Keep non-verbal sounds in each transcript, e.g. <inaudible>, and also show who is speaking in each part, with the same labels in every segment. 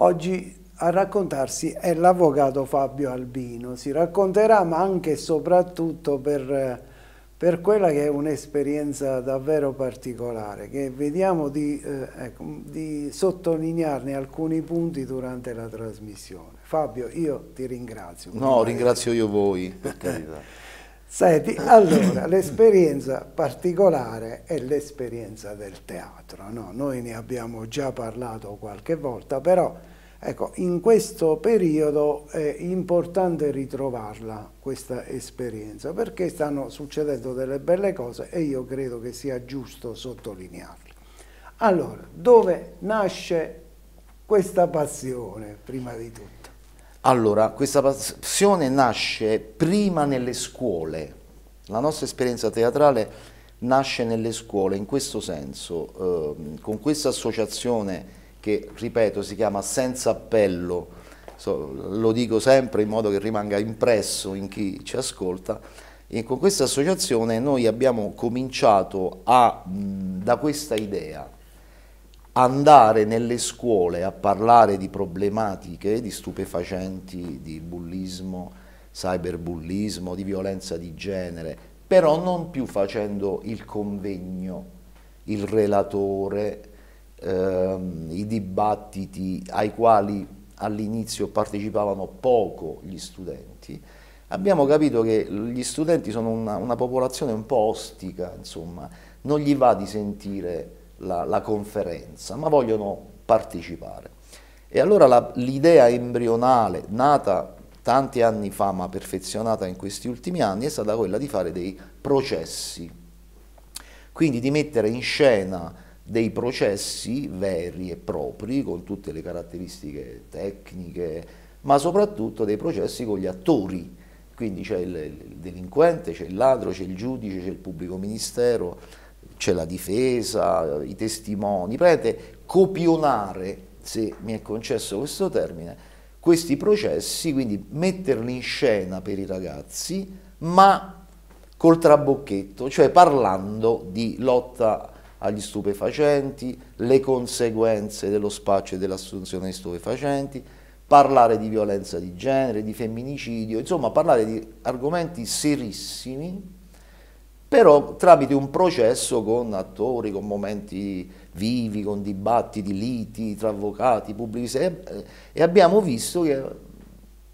Speaker 1: Oggi a raccontarsi è
Speaker 2: l'avvocato Fabio Albino. Si racconterà ma anche e soprattutto per, per quella che è un'esperienza davvero particolare, che vediamo di, eh, ecco, di sottolinearne alcuni punti durante la trasmissione. Fabio, io ti ringrazio. No,
Speaker 1: ringrazio io voi, per carità. <laughs> Senti, allora,
Speaker 2: l'esperienza particolare è l'esperienza del teatro, no? Noi ne abbiamo già parlato qualche volta, però ecco, in questo periodo è importante ritrovarla, questa esperienza, perché stanno succedendo delle belle cose e io credo che sia giusto sottolinearle. Allora, dove nasce questa passione, prima di tutto?
Speaker 1: Allora, questa passione nasce prima nelle scuole. La nostra esperienza teatrale nasce nelle scuole, in questo senso, eh, con questa associazione che, ripeto, si chiama Senza Appello, so, lo dico sempre in modo che rimanga impresso in chi ci ascolta, e con questa associazione noi abbiamo cominciato a, da questa idea, andare nelle scuole a parlare di problematiche, di stupefacenti, di bullismo, cyberbullismo, di violenza di genere, però non più facendo il convegno, il relatore, ehm, i dibattiti ai quali all'inizio partecipavano poco gli studenti, abbiamo capito che gli studenti sono una, una popolazione un po' ostica, insomma, non gli va di sentire la, la conferenza, ma vogliono partecipare. E allora l'idea embrionale, nata tanti anni fa ma perfezionata in questi ultimi anni, è stata quella di fare dei processi, quindi di mettere in scena dei processi veri e propri, con tutte le caratteristiche tecniche, ma soprattutto dei processi con gli attori, quindi c'è il, il delinquente, c'è il ladro, c'è il giudice, c'è il pubblico ministero, c'è la difesa, i testimoni, prendete copionare, se mi è concesso questo termine, questi processi, quindi metterli in scena per i ragazzi, ma col trabocchetto, cioè parlando di lotta agli stupefacenti, le conseguenze dello spaccio e dell'assunzione di stupefacenti, parlare di violenza di genere, di femminicidio, insomma parlare di argomenti serissimi però tramite un processo con attori, con momenti vivi, con dibattiti, liti tra avvocati, pubblici eh, e abbiamo visto che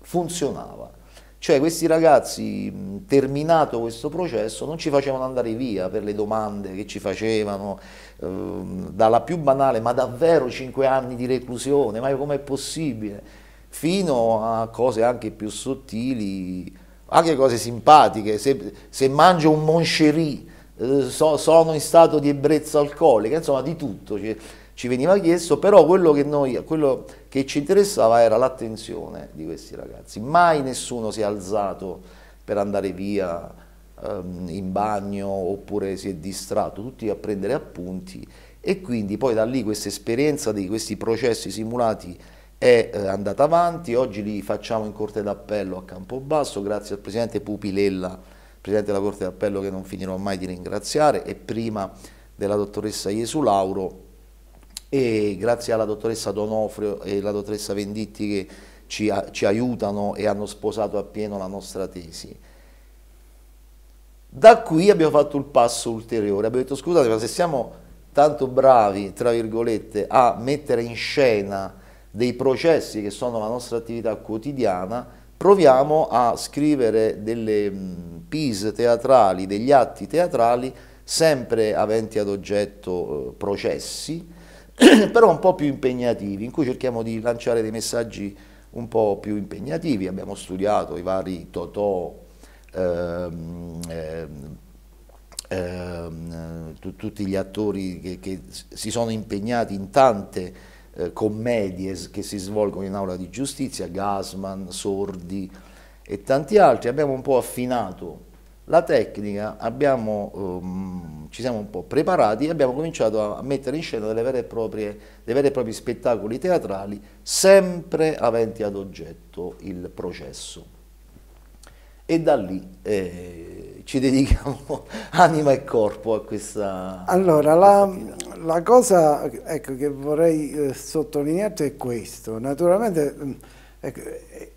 Speaker 1: funzionava. Cioè questi ragazzi, terminato questo processo, non ci facevano andare via per le domande che ci facevano, eh, dalla più banale, ma davvero 5 anni di reclusione, ma com'è possibile? Fino a cose anche più sottili, anche cose simpatiche, se, se mangio un moncherie eh, so, sono in stato di ebbrezza alcolica, insomma di tutto ci, ci veniva chiesto, però quello che, noi, quello che ci interessava era l'attenzione di questi ragazzi, mai nessuno si è alzato per andare via ehm, in bagno oppure si è distratto, tutti a prendere appunti e quindi poi da lì questa esperienza di questi processi simulati è eh, andata avanti, oggi li facciamo in Corte d'Appello a Campobasso, grazie al Presidente Pupilella, Presidente della Corte d'Appello che non finirò mai di ringraziare, e prima della dottoressa Jesu Lauro, e grazie alla dottoressa Donofrio e la dottoressa Venditti che ci, ci aiutano e hanno sposato appieno la nostra tesi. Da qui abbiamo fatto il passo ulteriore, abbiamo detto scusate ma se siamo tanto bravi, tra virgolette, a mettere in scena dei processi che sono la nostra attività quotidiana, proviamo a scrivere delle piece teatrali, degli atti teatrali, sempre aventi ad oggetto eh, processi, <clears throat> però un po' più impegnativi, in cui cerchiamo di lanciare dei messaggi un po' più impegnativi. Abbiamo studiato i vari Totò, ehm, ehm, ehm, tutti gli attori che, che si sono impegnati in tante eh, commedie che si svolgono in aula di giustizia, Gasman, Sordi e tanti altri, abbiamo un po' affinato la tecnica, abbiamo, um, ci siamo un po' preparati e abbiamo cominciato a mettere in scena delle vere e proprie, dei veri e propri spettacoli teatrali, sempre aventi ad oggetto il processo. E da lì eh, ci dedichiamo <laughs> anima e corpo a questa...
Speaker 2: Allora, a la, questa la, cosa ecco, che vorrei eh, sottolineare è questo. Naturalmente mm, ecco,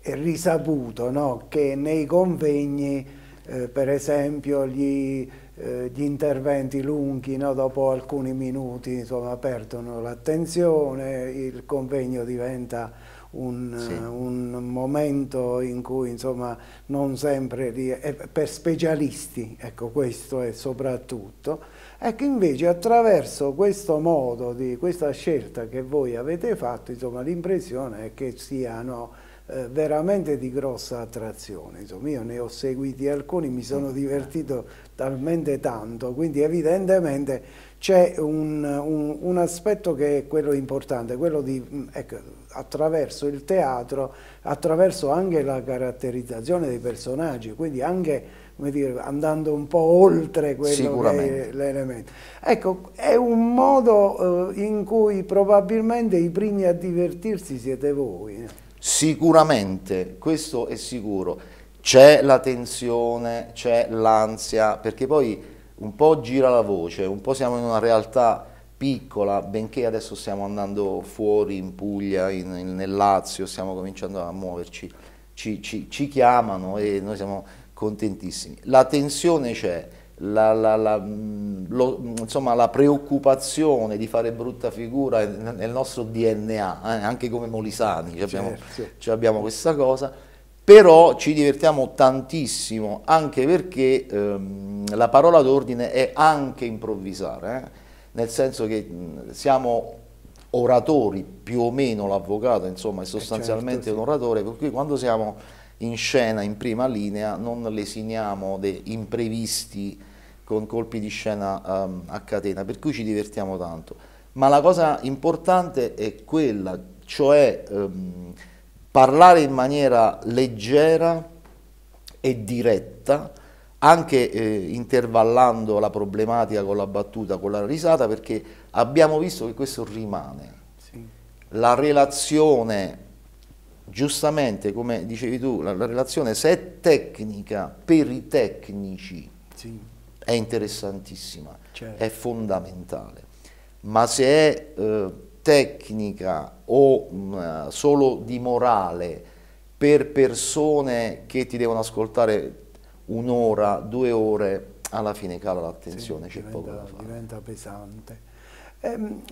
Speaker 2: è risaputo no? che nei convegni, eh, per esempio, gli, eh, gli interventi lunghi no? dopo alcuni minuti insomma, perdono l'attenzione, il convegno diventa un, sì. un momento in cui insomma non sempre eh, per specialisti, ecco questo è soprattutto, ecco invece attraverso questo modo di questa scelta che voi avete fatto, insomma l'impressione è che siano eh, veramente di grossa attrazione. Insomma, io ne ho seguiti alcuni, mi sono mm. divertito talmente tanto, quindi evidentemente c'è un, un, un, aspetto che è quello importante, quello di, mm, ecco, attraverso il teatro, attraverso anche la caratterizzazione dei personaggi, quindi anche dire, andando un po' oltre quello che è l'elemento. Ecco, è un modo eh, in cui probabilmente i primi a divertirsi siete voi. Eh.
Speaker 1: Sicuramente, questo è sicuro. C'è la tensione, c'è l'ansia, perché poi un po' gira la voce, un po' siamo in una realtà piccola, benché adesso stiamo andando fuori in Puglia, in, in, nel Lazio, stiamo cominciando a muoverci, ci, ci, ci, chiamano e noi siamo contentissimi. La tensione c'è, la, la, la, mm, lo, insomma, la preoccupazione di fare brutta figura è nel nostro DNA, eh, anche come molisani, cioè abbiamo, certo. cioè abbiamo questa cosa però ci divertiamo tantissimo, anche perché ehm, la parola d'ordine è anche improvvisare, eh? nel senso che mh, siamo oratori più o meno l'avvocato, insomma, è eh, sostanzialmente certo, sì. un oratore, per cui quando siamo in scena, in prima linea, non lesiniamo dei imprevisti con colpi di scena um, a catena, per cui ci divertiamo tanto. Ma la cosa importante è quella, cioè... Um, parlare in maniera leggera e diretta, anche eh, intervallando la problematica con la battuta, con la risata, perché abbiamo visto che questo rimane. Sì. La relazione, giustamente come dicevi tu, la, la, relazione se è tecnica per i tecnici sì. è interessantissima, certo. è fondamentale, ma se è... Eh, tecnica o mh, mm, solo di morale per persone che ti devono ascoltare un'ora, due ore, alla fine cala l'attenzione, sì, c'è poco da fare.
Speaker 2: Diventa pesante. Ehm,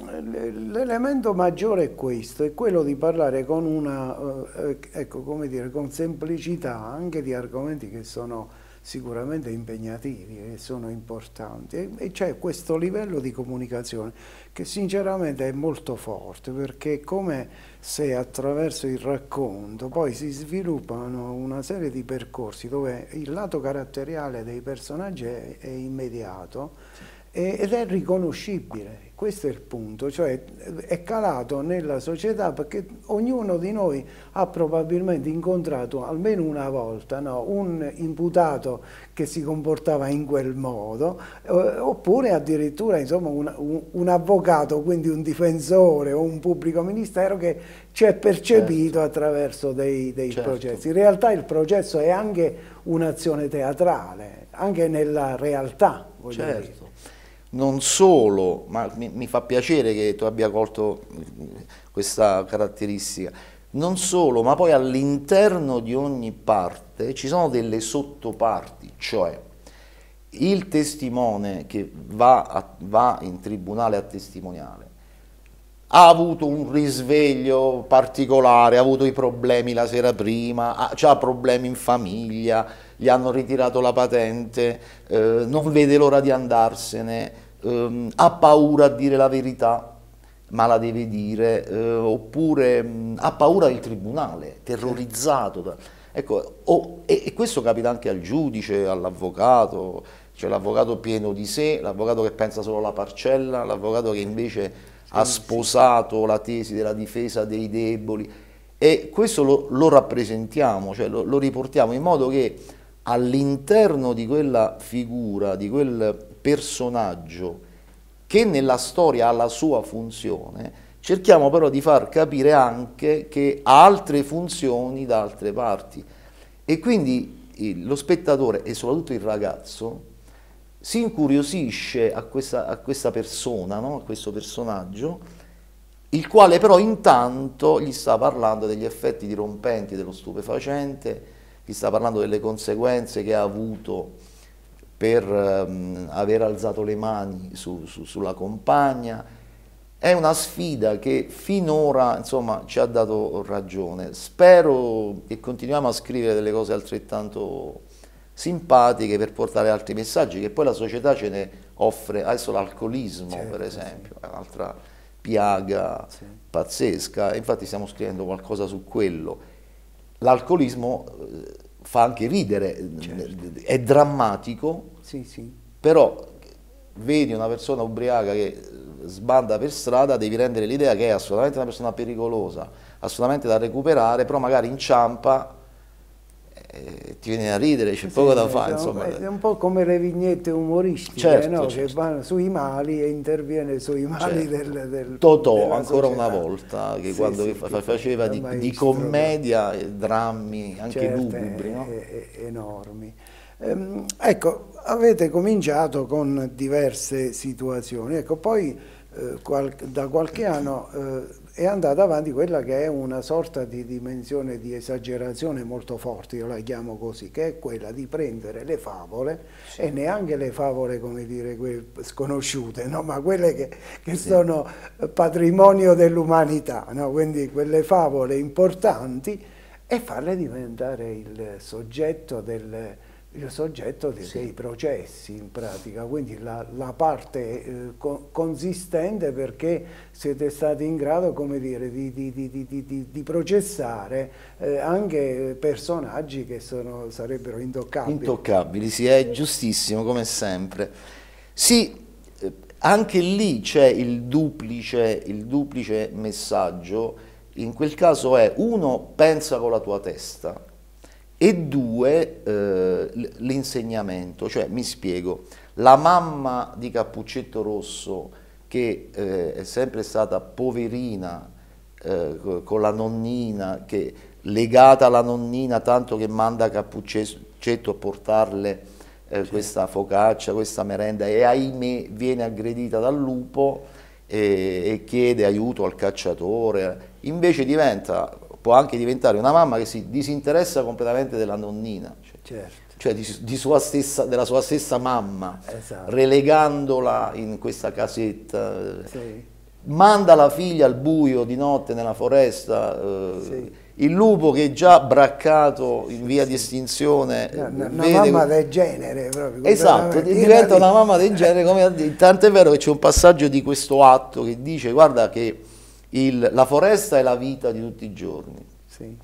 Speaker 2: l'elemento maggiore è questo, è quello di parlare con una, eh, eh, ecco, come dire, con semplicità anche di argomenti che sono sicuramente impegnativi e sono importanti e c'è questo livello di comunicazione che sinceramente è molto forte perché è come se attraverso il racconto poi si sviluppano una serie di percorsi dove il lato caratteriale dei personaggi è, è immediato ed è riconoscibile questo è il punto, cioè è calato nella società perché ognuno di noi ha probabilmente incontrato almeno una volta no, un imputato che si comportava in quel modo, eh, oppure addirittura insomma, un, un, avvocato, quindi un difensore o un pubblico ministero che ci è percepito certo. attraverso dei, dei certo. processi. In realtà il processo è anche un'azione teatrale, anche nella realtà.
Speaker 1: Certo. Dire non solo, ma mi, mi fa piacere che tu abbia colto eh, questa caratteristica, non solo, ma poi all'interno di ogni parte ci sono delle sottoparti, cioè il testimone che va, a, va, in tribunale a testimoniare ha avuto un risveglio particolare, ha avuto i problemi la sera prima, ha, ha problemi in famiglia, gli hanno ritirato la patente, eh, non vede l'ora di andarsene, ehm, ha paura a dire la verità, ma la deve dire, eh, oppure mh, mm, ha paura del tribunale, terrorizzato. Da... Ecco, oh, e, e, questo capita anche al giudice, all'avvocato, cioè l'avvocato pieno di sé, l'avvocato che pensa solo alla parcella, l'avvocato che invece sì, ha sposato sì. la tesi della difesa dei deboli. E questo lo, lo rappresentiamo, cioè lo, lo riportiamo in modo che all'interno di quella figura, di quel personaggio che nella storia ha la sua funzione, cerchiamo però di far capire anche che ha altre funzioni da altre parti. E quindi eh, lo spettatore e soprattutto il ragazzo si incuriosisce a questa, a questa persona, no? a questo personaggio, il quale però intanto gli sta parlando degli effetti dirompenti dello stupefacente, gli sta parlando delle conseguenze che ha avuto per um, aver alzato le mani su, su, sulla compagna. È una sfida che finora insomma, ci ha dato ragione. Spero che continuiamo a scrivere delle cose altrettanto simpatiche per portare altri messaggi che poi la società ce ne offre. Adesso l'alcolismo, certo, per esempio, sì. è un'altra piaga sì. pazzesca. Infatti stiamo scrivendo qualcosa su quello. L'alcolismo eh, fa anche ridere, certo. è drammatico, sì, sì. però vedi una persona ubriaca che eh, sbanda per strada, devi rendere l'idea che è assolutamente una persona pericolosa, assolutamente da recuperare, però magari inciampa eh, ti viene a ridere, c'è sì, poco da fare. Insomma. È
Speaker 2: un po' come le vignette umoristiche certo, no? certo. che vanno sui mali e interviene sui mali certo. del, del
Speaker 1: Totò, ancora una volta, che sì, quando sì, faceva di, maestro, di, commedia, eh, drammi, anche certo, lugubri. No?
Speaker 2: Eh, eh, enormi. Ehm, ecco, avete cominciato con diverse situazioni, ecco, poi eh, qual da qualche anno eh, è andata avanti quella che è una sorta di dimensione di esagerazione molto forte, io la chiamo così, che è quella di prendere le favole sì. e neanche le favole come dire sconosciute, no? ma quelle che, che sì. sono patrimonio dell'umanità, no? quindi quelle favole importanti e farle diventare il soggetto del, il soggetto dei, sì. dei processi in pratica, quindi la, la parte eh, co consistente perché siete stati in grado come dire, di, di, di, di, processare eh, anche personaggi che sono, sarebbero intoccabili.
Speaker 1: Intoccabili, sì, è giustissimo come sempre. Sì, eh, anche lì c'è il il duplice messaggio, in quel caso è uno pensa con la tua testa, e due eh, l'insegnamento, cioè mi spiego, la mamma di Cappuccetto Rosso che eh, è sempre stata poverina eh, con la nonnina, che, legata alla nonnina tanto che manda Cappuccetto a portarle eh, sì. questa focaccia, questa merenda e ahimè viene aggredita dal lupo e, eh, e chiede aiuto al cacciatore, invece diventa può anche diventare una mamma che si disinteressa completamente della nonnina, cioè, certo. cioè di, di sua stessa, della sua stessa mamma, esatto. relegandola in questa casetta. Sì. Manda la figlia al buio di notte nella foresta. Eh, sì. Il lupo che è già braccato in via di estinzione. No, no, una mamma
Speaker 2: del genere, proprio. Esatto, diventa una
Speaker 1: mamma del genere, come tant'è vero che c'è un passaggio di questo atto che dice guarda che il, la foresta è la vita di tutti i giorni. Sì.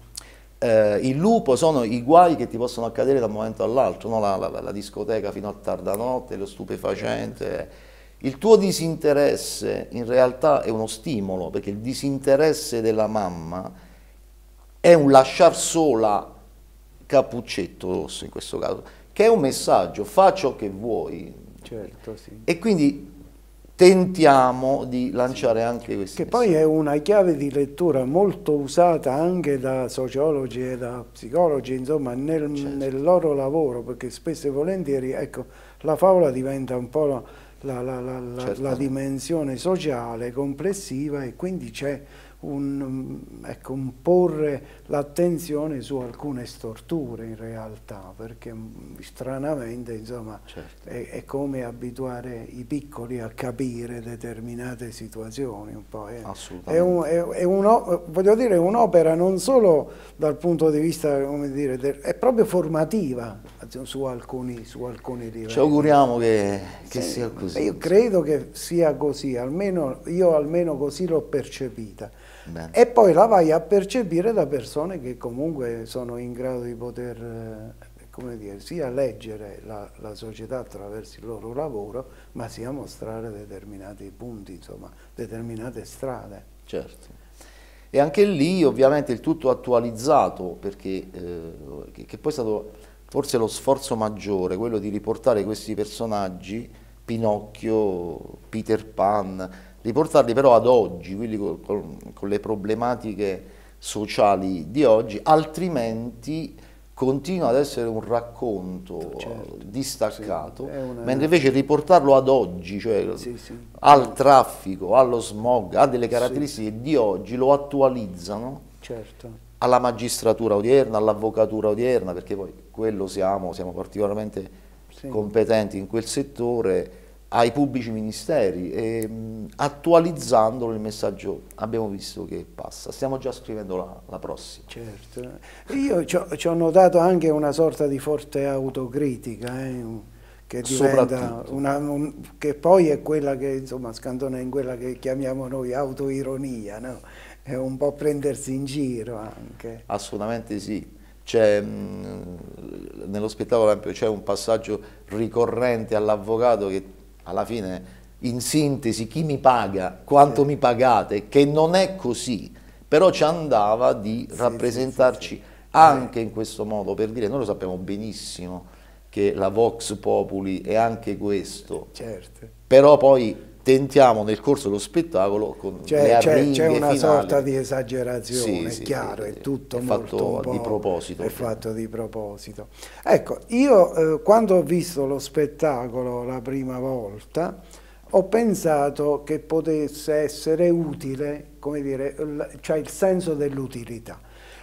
Speaker 1: Eh, il lupo sono i guai che ti possono accadere da un momento all'altro, no? la, la, la, discoteca fino a tarda notte, lo stupefacente. Il tuo disinteresse in realtà è uno stimolo, perché il disinteresse della mamma è un lasciar sola Cappuccetto Rosso in questo caso, che è un messaggio, fa ciò che vuoi. Certo, sì. E quindi tentiamo di lanciare anche questi. Che poi
Speaker 2: è una chiave di lettura molto usata anche da sociologi e da psicologi, insomma, nel, certo. nel loro lavoro, perché spesso e volentieri ecco, la favola diventa un po' la, la, la, la certo. dimensione sociale complessiva e quindi c'è un, mm, ecco, un porre Certo. l'attenzione su alcune storture in realtà, perché mm, stranamente insomma, certo. è, è, come abituare i piccoli a capire determinate situazioni. Un po', eh. è, è, un, è un, voglio dire, un'opera non solo dal punto di vista, come dire, del, è proprio formativa su alcuni, su alcuni livelli. Ci auguriamo
Speaker 1: che, che sì, sia così. Io
Speaker 2: credo che sia così, almeno, io almeno così l'ho percepita. Bene. e poi la vai a percepire da persone che comunque sono in grado di poter eh, come dire, sia leggere la, la, società attraverso il loro lavoro, ma sia mostrare determinati punti, insomma, determinate strade.
Speaker 1: Certo. E anche lì ovviamente il tutto attualizzato, perché eh, che, che, poi è stato forse lo sforzo maggiore, quello di riportare questi personaggi, Pinocchio, Peter Pan, riportarli però ad oggi, quindi con, con, con le problematiche sociali di oggi, altrimenti continua ad essere un racconto certo, distaccato, sì, una... mentre invece riportarlo ad oggi, cioè sì, sì. al traffico, allo smog, ha delle caratteristiche di oggi, lo attualizzano certo. alla magistratura odierna, all'avvocatura odierna, perché poi quello siamo, siamo particolarmente competenti in quel settore, ai pubblici ministeri, e, mm, attualizzandolo il messaggio abbiamo visto che passa. Stiamo già scrivendo la, la prossima. Certo. Io ci ho, ci
Speaker 2: ho, notato anche una sorta di forte autocritica, eh, che, diventa una, un, che poi è quella che insomma scantona in quella che chiamiamo noi autoironia, no? è un po' prendersi in giro anche.
Speaker 1: Assolutamente sì. C'è, mm, nello spettacolo c'è un passaggio ricorrente all'avvocato che alla fine in sintesi chi mi paga, quanto sì. mi pagate, che non è così, però ci andava di sì, rappresentarci sì, eh. anche in questo modo, per dire noi lo sappiamo benissimo che la Vox Populi è anche questo, certo. però poi tentiamo nel corso dello spettacolo con cioè, c'è, c'è una finali. sorta
Speaker 2: di esagerazione, sì, è chiaro, sì, è tutto è molto fatto di
Speaker 1: proposito. È
Speaker 2: fatto di proposito. Ecco, io eh, quando ho visto lo spettacolo la prima volta ho pensato che potesse essere utile, come dire, il, cioè il senso dell'utilità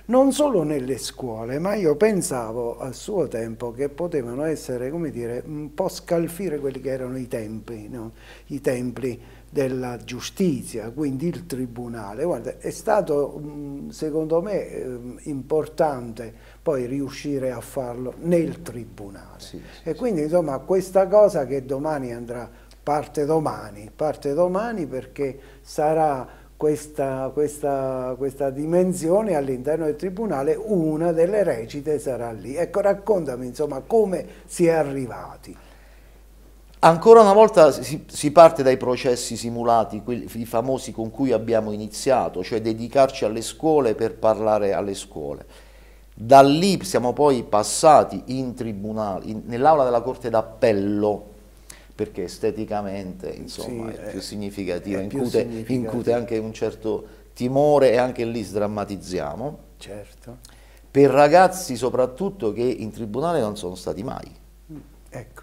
Speaker 2: non solo nelle scuole, ma io pensavo al suo tempo che potevano essere, come dire, un po' scalfire quelli che erano i tempi, no? i templi della giustizia, quindi il tribunale. Guarda, è stato mm, secondo me eh, importante poi riuscire a farlo nel tribunale. Sì, sì, e quindi insomma questa cosa che domani andrà, parte domani, parte domani perché sarà questa, questa, questa dimensione all'interno del tribunale, una delle recite sarà lì. Ecco, raccontami insomma come si è arrivati.
Speaker 1: Ancora una volta si, si, parte dai processi simulati, quelli, i famosi con cui abbiamo iniziato, cioè dedicarci alle scuole per parlare alle scuole. Da lì siamo poi passati in tribunale, nell'aula della Corte d'Appello, perché esteticamente insomma, sì, è, è più significativa, incute, incute, anche un certo timore e anche lì sdrammatizziamo.
Speaker 2: Certo.
Speaker 1: Per ragazzi soprattutto che in tribunale non sono stati mai.
Speaker 2: Mm, ecco.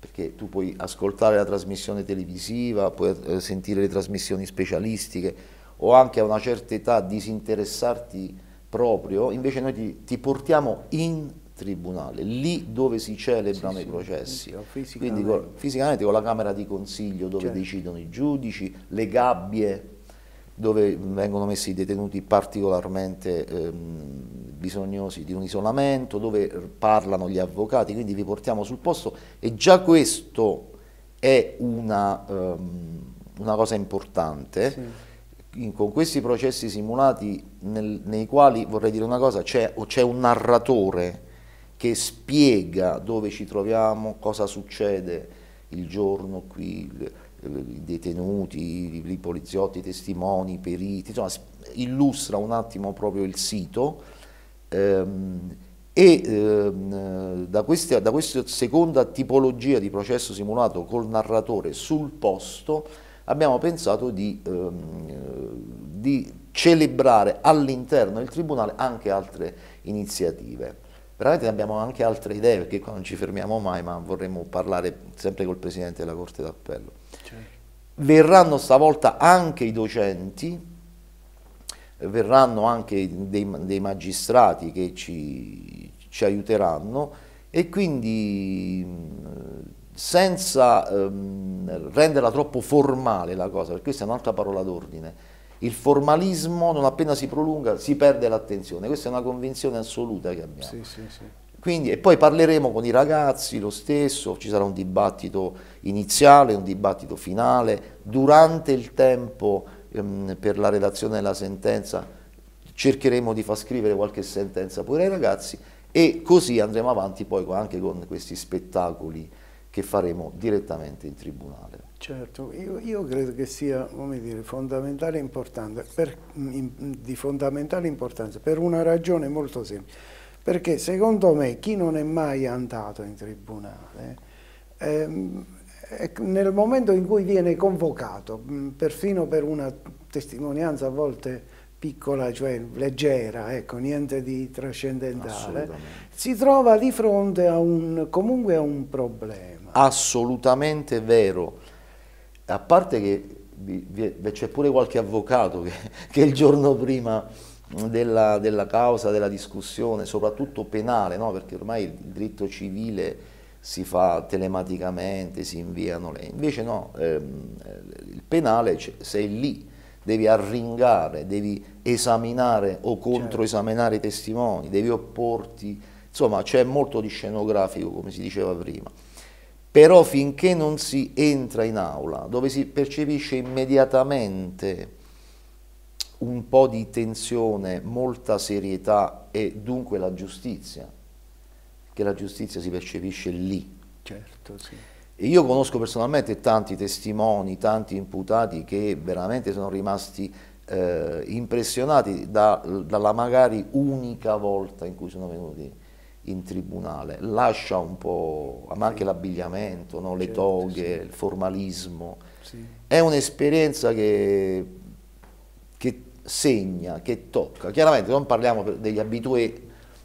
Speaker 1: Perché tu puoi ascoltare la trasmissione televisiva, puoi eh, sentire le trasmissioni specialistiche o anche a una certa età disinteressarti proprio, invece noi ti, ti portiamo in tribunale, lì dove si celebrano sì, i processi, sì, ecco, fisicamente. quindi con, fisicamente con la Camera di Consiglio dove certo. decidono i giudici, le gabbie dove vengono messi i detenuti particolarmente ehm, bisognosi di un isolamento, dove parlano gli avvocati, quindi vi portiamo sul posto e già questo è una, ehm, una cosa importante. Sì. In, con questi processi simulati nel, nei quali, vorrei dire una cosa, c'è un narratore che spiega dove ci troviamo, cosa succede il giorno qui, i detenuti, i poliziotti, i testimoni, i periti, insomma illustra un attimo proprio il sito ehm, e ehm, da, queste, da, questa seconda tipologia di processo simulato col narratore sul posto abbiamo pensato di, ehm, di celebrare all'interno del Tribunale anche altre iniziative. Veramente abbiamo anche altre idee, perché qua non ci fermiamo mai, ma vorremmo parlare sempre col Presidente della Corte d'Appello. Certo. Verranno stavolta anche i docenti, verranno anche dei, dei magistrati che ci, ci, aiuteranno e quindi senza ehm, renderla troppo formale la cosa, perché questa è un'altra parola d'ordine, il formalismo non appena si prolunga si perde l'attenzione, questa è una convinzione assoluta che abbiamo. Sì, sì, sì. Quindi, e poi parleremo con i ragazzi lo stesso, ci sarà un dibattito iniziale, un dibattito finale, durante il tempo ehm, per la redazione della sentenza cercheremo di far scrivere qualche sentenza pure ai ragazzi e così andremo avanti poi anche con questi spettacoli che faremo direttamente in tribunale.
Speaker 2: Certo, io, io, credo che sia dire, fondamentale per, mm, mm, di fondamentale importanza per una ragione molto semplice, perché secondo me chi non è mai andato in tribunale, ehm, nel momento in cui viene convocato, mm, perfino per una testimonianza a volte piccola, cioè leggera, ecco, niente di trascendentale, si trova di fronte a un, comunque a un problema.
Speaker 1: Assolutamente vero a parte che c'è pure qualche avvocato che, <laughs> che il giorno prima della, della, causa, della discussione, soprattutto penale, no? perché ormai il diritto civile si fa telematicamente, si inviano le... Invece no, ehm, il penale cioè, sei lì, devi arringare, devi esaminare o certo. controesaminare i testimoni, devi opporti, insomma c'è molto di scenografico come si diceva prima però finché non si entra in aula, dove si percepisce immediatamente un po' di tensione, molta serietà e dunque la giustizia, che la giustizia si percepisce lì. Certo, sì. E io conosco personalmente tanti testimoni, tanti imputati che veramente sono rimasti eh, impressionati da, dalla magari unica volta in cui sono venuti in tribunale, lascia un po', ma anche sì. l'abbigliamento, no? le certo, toghe, sì. il formalismo. Sì. È un'esperienza che, che, segna, che tocca. Chiaramente non parliamo degli abitué,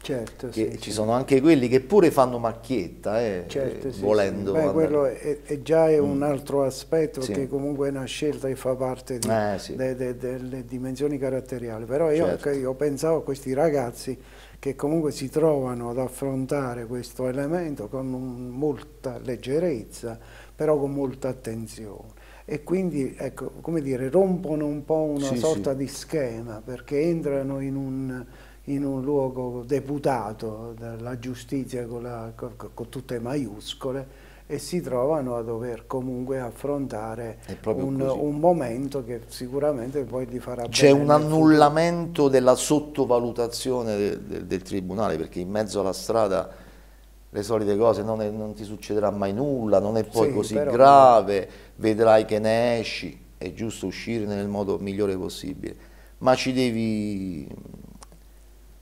Speaker 1: certo, che ci sono anche quelli che pure fanno macchietta, eh, certo, volendo. Beh, quello
Speaker 2: è, è, già è un mm. altro aspetto che comunque è una scelta che fa parte di, eh, de, de, delle dimensioni caratteriali. Però io, certo. io pensavo a questi ragazzi che comunque si trovano ad affrontare questo elemento con molta leggerezza, però con molta attenzione. E quindi, ecco, come dire, rompono un po' una sì, sorta sì. di schema, perché entrano in un, in un luogo deputato dalla giustizia con, la, con, con tutte maiuscole, e si trovano a dover comunque affrontare un, un, momento che sicuramente poi gli farà C'è un annullamento
Speaker 1: della sottovalutazione del, del, del, tribunale perché in mezzo alla strada le solite cose non, è, non ti succederà mai nulla, non è poi sì, così però, grave, vedrai che ne esci, è giusto uscire nel modo migliore possibile, ma ci devi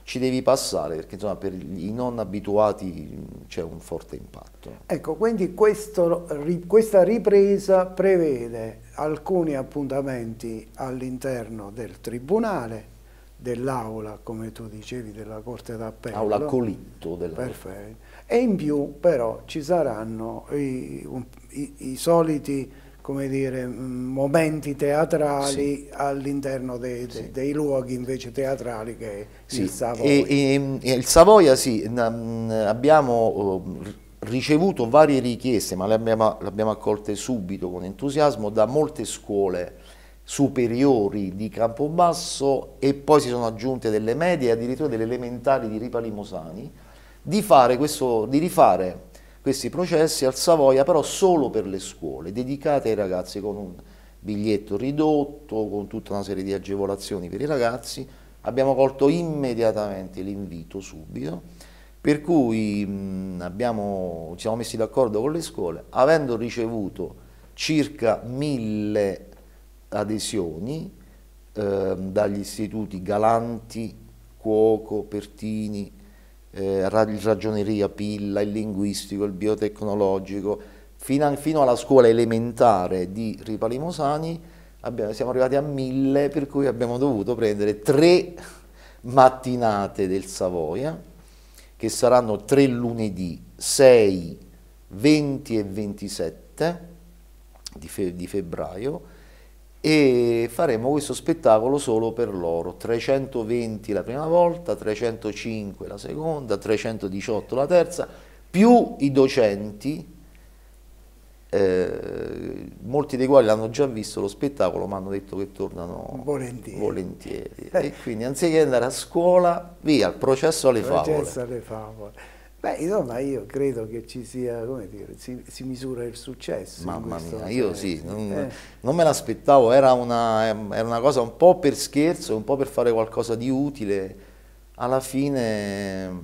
Speaker 1: ci devi passare perché insomma, per i non abituati c'è un forte impatto.
Speaker 2: Ecco, quindi questo, questa ripresa prevede alcuni appuntamenti all'interno del Tribunale, dell'aula, come tu dicevi, della Corte d'Appello. Aula Colitto.
Speaker 1: Della Perfetto.
Speaker 2: E in più però ci saranno i, i, i soliti come dire, mm, momenti teatrali sì. all'interno dei, sì. dei, luoghi invece teatrali che sì. il Savoia. E,
Speaker 1: e, e il Savoia sì, mm, abbiamo oh, ricevuto varie richieste, ma le abbiamo, le abbiamo accolte subito con entusiasmo da molte scuole superiori di Campobasso e poi si sono aggiunte delle medie e addirittura delle elementari di Ripa Limosani, di, questo, di rifare questi processi al Savoia, però solo per le scuole, dedicate ai ragazzi con un biglietto ridotto, con tutta una serie di agevolazioni per i ragazzi. Abbiamo colto immediatamente l'invito subito, per cui mh, abbiamo, ci siamo messi d'accordo con le scuole, avendo ricevuto circa mille adesioni eh, dagli istituti Galanti, Cuoco, Pertini, eh, ragioneria, pilla, il linguistico, il biotecnologico, fino, a, fino alla scuola elementare di Ripalimosani abbiamo, siamo arrivati a mille, per cui abbiamo dovuto prendere tre mattinate del Savoia, che saranno tre lunedì, 6, 20 e 27 di, fe, di febbraio, e faremo questo spettacolo solo per loro, 320 la prima volta, 305 la seconda, 318 la terza, più i docenti, eh, molti dei quali hanno già visto lo spettacolo ma hanno detto che tornano volentieri, volentieri. e quindi anziché andare a scuola, via, il processo alle favole. Processo
Speaker 2: alle favole. Beh, insomma, io credo che ci sia, come dire, si, si misura il successo. Mamma mia, io sì, non, eh.
Speaker 1: non me l'aspettavo, era una, era una, cosa un po' per scherzo, un po' per fare qualcosa di utile. Alla fine, mm,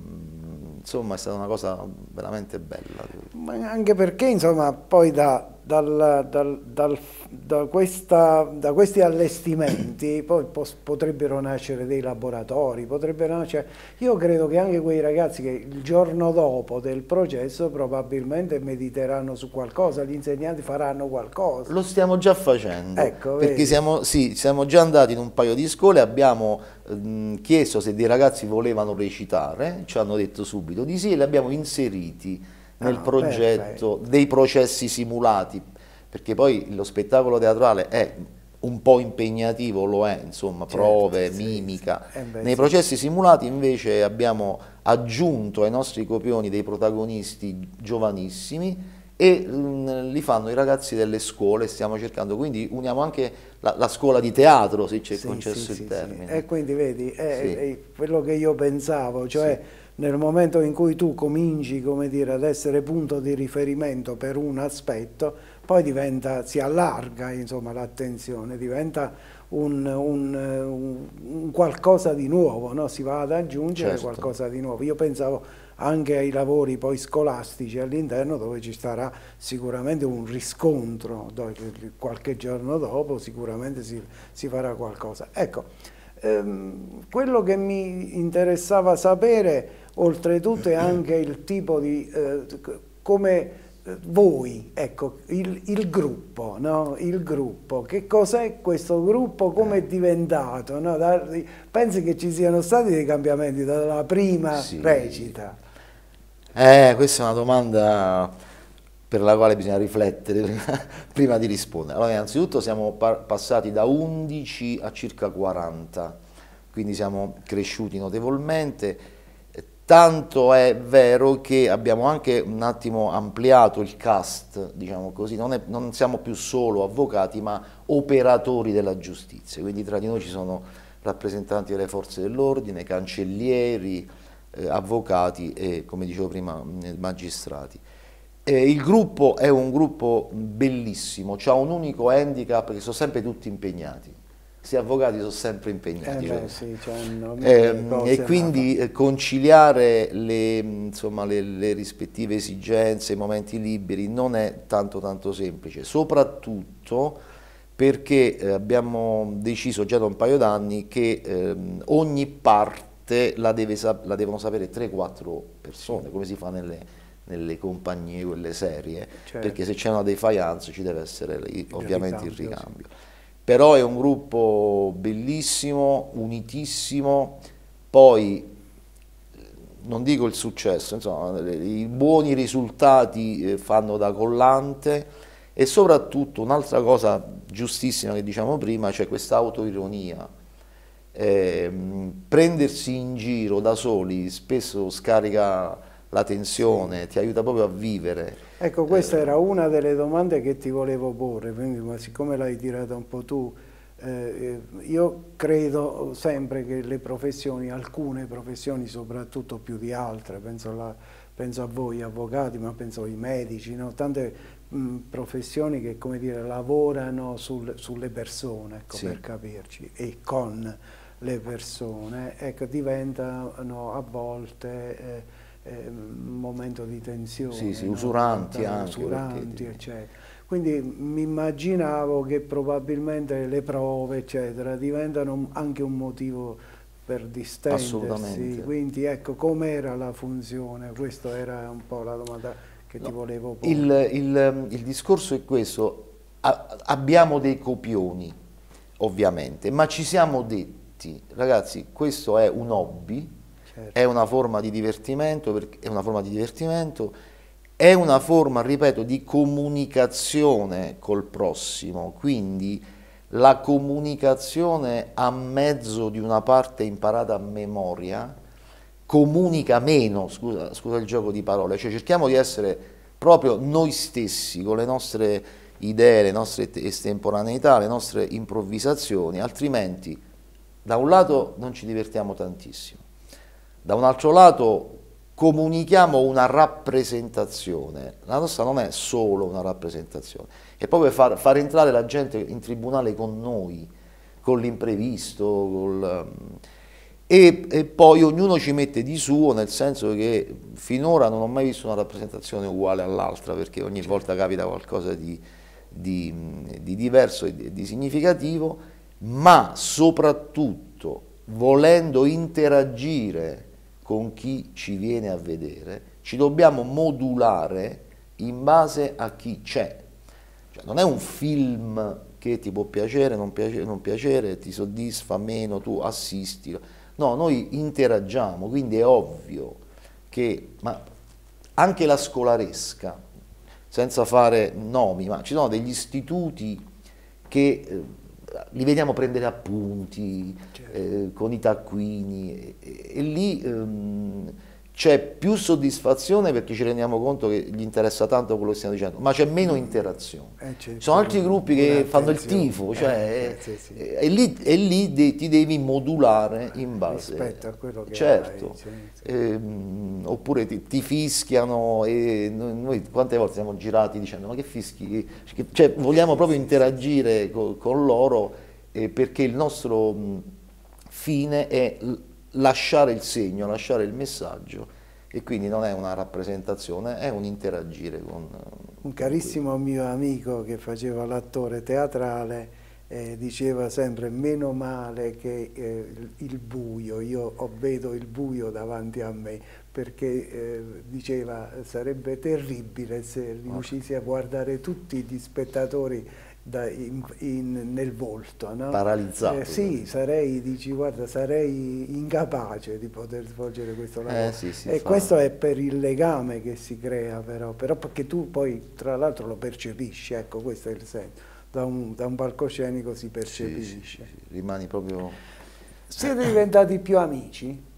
Speaker 1: insomma, è stata una cosa veramente bella. Ma
Speaker 2: anche perché, insomma, poi da dal, dal, dal, da, questa, da, questi allestimenti poi pos, potrebbero nascere dei laboratori, potrebbero nascere... Io credo che anche quei ragazzi che il giorno dopo del processo probabilmente mediteranno su qualcosa, gli insegnanti faranno qualcosa.
Speaker 1: Lo stiamo già facendo, ecco, perché siamo, sì, siamo, già andati in un paio di scuole, abbiamo ehm, chiesto se dei ragazzi volevano recitare, ci hanno detto subito di sì e li abbiamo inseriti nel ah, progetto perfetto. dei processi simulati, perché poi lo spettacolo teatrale è un po' impegnativo, lo è, insomma, certo, prove, sì, mimica. Sì, eh, sì. Nei processi simulati invece abbiamo aggiunto ai nostri copioni dei protagonisti giovanissimi e mh, mm, li fanno i ragazzi delle scuole, stiamo cercando, quindi uniamo anche la, la scuola di teatro, se ci è concesso il termine. E
Speaker 2: quindi vedi, è, è quello che io pensavo, cioè nel momento in cui tu cominci dire, ad essere punto di riferimento per un aspetto, poi diventa, si allarga l'attenzione, diventa un, un, un, qualcosa di nuovo, no? si va ad aggiungere certo. qualcosa di nuovo. Io pensavo anche ai lavori poi scolastici all'interno dove ci sarà sicuramente un riscontro, qualche giorno dopo sicuramente si, si farà qualcosa. Ecco, ehm, quello che mi interessava sapere oltretutto è anche il tipo di... Eh, come eh, voi, ecco, il, il, gruppo, no? il gruppo, che cos'è questo gruppo, come è diventato? No? Da, pensi che ci siano stati dei cambiamenti dalla prima sì. recita?
Speaker 1: Eh, questa è una domanda per la quale bisogna riflettere <laughs> prima di rispondere. Allora, innanzitutto siamo passati da 11 a circa 40, quindi siamo cresciuti notevolmente Tanto è vero che abbiamo anche un attimo ampliato il cast, diciamo così, non, è, non siamo più solo avvocati ma operatori della giustizia, quindi tra di noi ci sono rappresentanti delle forze dell'ordine, cancellieri, eh, avvocati e come dicevo prima magistrati. Eh, il gruppo è un gruppo bellissimo, ha un unico handicap che sono sempre tutti impegnati, questi avvocati sono sempre impegnati. Eh beh, cioè. sì, cioè, eh, e quindi nata. conciliare le, insomma, le, le, rispettive esigenze, i momenti liberi, non è tanto tanto semplice, soprattutto perché eh, abbiamo deciso già da un paio d'anni che eh, ogni parte la, deve, la devono sapere 3-4 persone, come si fa nelle, nelle compagnie, quelle serie, certo. perché se c'è una defiance ci deve essere ovviamente il ricambio. Sì però è un gruppo bellissimo, unitissimo, poi non dico il successo, insomma, i buoni risultati eh, fanno da collante e soprattutto un'altra cosa giustissima che diciamo prima, c'è cioè questa autoironia. Eh, prendersi in giro da soli spesso scarica la tensione, ti aiuta proprio a vivere.
Speaker 2: Ecco, questa eh, era una delle domande che ti volevo porre, quindi, ma siccome l'hai tirata un po' tu, eh, eh io credo sempre che le professioni, alcune professioni soprattutto più di altre, penso, alla, penso a voi avvocati, ma penso ai medici, no? tante mh, mm, professioni che come dire, lavorano sul, sulle persone, ecco, sì. per capirci, e con le persone, ecco, diventano a volte... Eh, eh, momento di tensione. Sì, sì, usuranti no? anche. Usuranti, perché... eccetera. Quindi mi immaginavo che probabilmente le prove, eccetera, diventano anche un motivo per distendersi. Assolutamente. Quindi ecco, com'era la funzione? Questa era un po' la domanda che no, ti volevo porre. Il,
Speaker 1: il, il discorso è questo, A, abbiamo dei copioni, ovviamente, ma ci siamo detti, ragazzi, questo è un hobby, Certo. È una forma di divertimento, è una forma di divertimento, è una forma, ripeto, di comunicazione col prossimo, quindi la comunicazione a mezzo di una parte imparata a memoria comunica meno, scusa, scusa il gioco di parole, cioè cerchiamo di essere proprio noi stessi con le nostre idee, le nostre estemporaneità, le nostre improvvisazioni, altrimenti da un lato non ci divertiamo tantissimo, da un altro lato comunichiamo una rappresentazione, la nostra non è solo una rappresentazione, è proprio far, far entrare la gente in tribunale con noi, con l'imprevisto, col, ehm, e, e, poi ognuno ci mette di suo, nel senso che finora non ho mai visto una rappresentazione uguale all'altra, perché ogni certo. volta capita qualcosa di, di, di diverso e di, di significativo, ma soprattutto volendo interagire con chi ci viene a vedere, ci dobbiamo modulare in base a chi c'è. Cioè, non è un film che ti può piacere, non piacere, non piacere, ti soddisfa meno, tu assisti. No, noi interagiamo, quindi è ovvio che ma anche la scolaresca, senza fare nomi, ma ci sono degli istituti che eh, li vediamo prendere appunti certo. eh, con i taccuini e, e, e lì... Ehm, c'è più soddisfazione perché ci rendiamo conto che gli interessa tanto quello che stiamo dicendo, ma c'è meno mm. interazione. Eh, certo. Sono altri gruppi che fanno il tifo, eh, cioè, eh, eh, sì, sì. e lì, e lì de ti devi modulare in base. Rispetto a quello che certo. Hai, certo. Eh, oppure ti, ti, fischiano e noi, noi, quante volte siamo girati dicendo ma che fischi, cioè, vogliamo proprio interagire con, con loro eh, perché il nostro fine è lasciare il segno, lasciare il messaggio e quindi non è una rappresentazione, è un interagire con...
Speaker 2: Un carissimo con mio amico che faceva l'attore teatrale eh, diceva sempre meno male che eh, il buio, io vedo il buio davanti a me perché eh, diceva sarebbe terribile se riuscissi a guardare tutti gli spettatori da, in, in, nel volto. No? Paralizzato. Eh, sì, sarei, dici, guarda, sarei incapace di poter svolgere questo eh, lavoro. Eh, sì, sì, e fa. questo è per il legame che si crea però, però perché tu poi tra l'altro lo percepisci, ecco questo è il senso. Da un, da un palcoscenico si percepisce. Sì,
Speaker 1: Rimani proprio...
Speaker 2: Siete diventati più amici?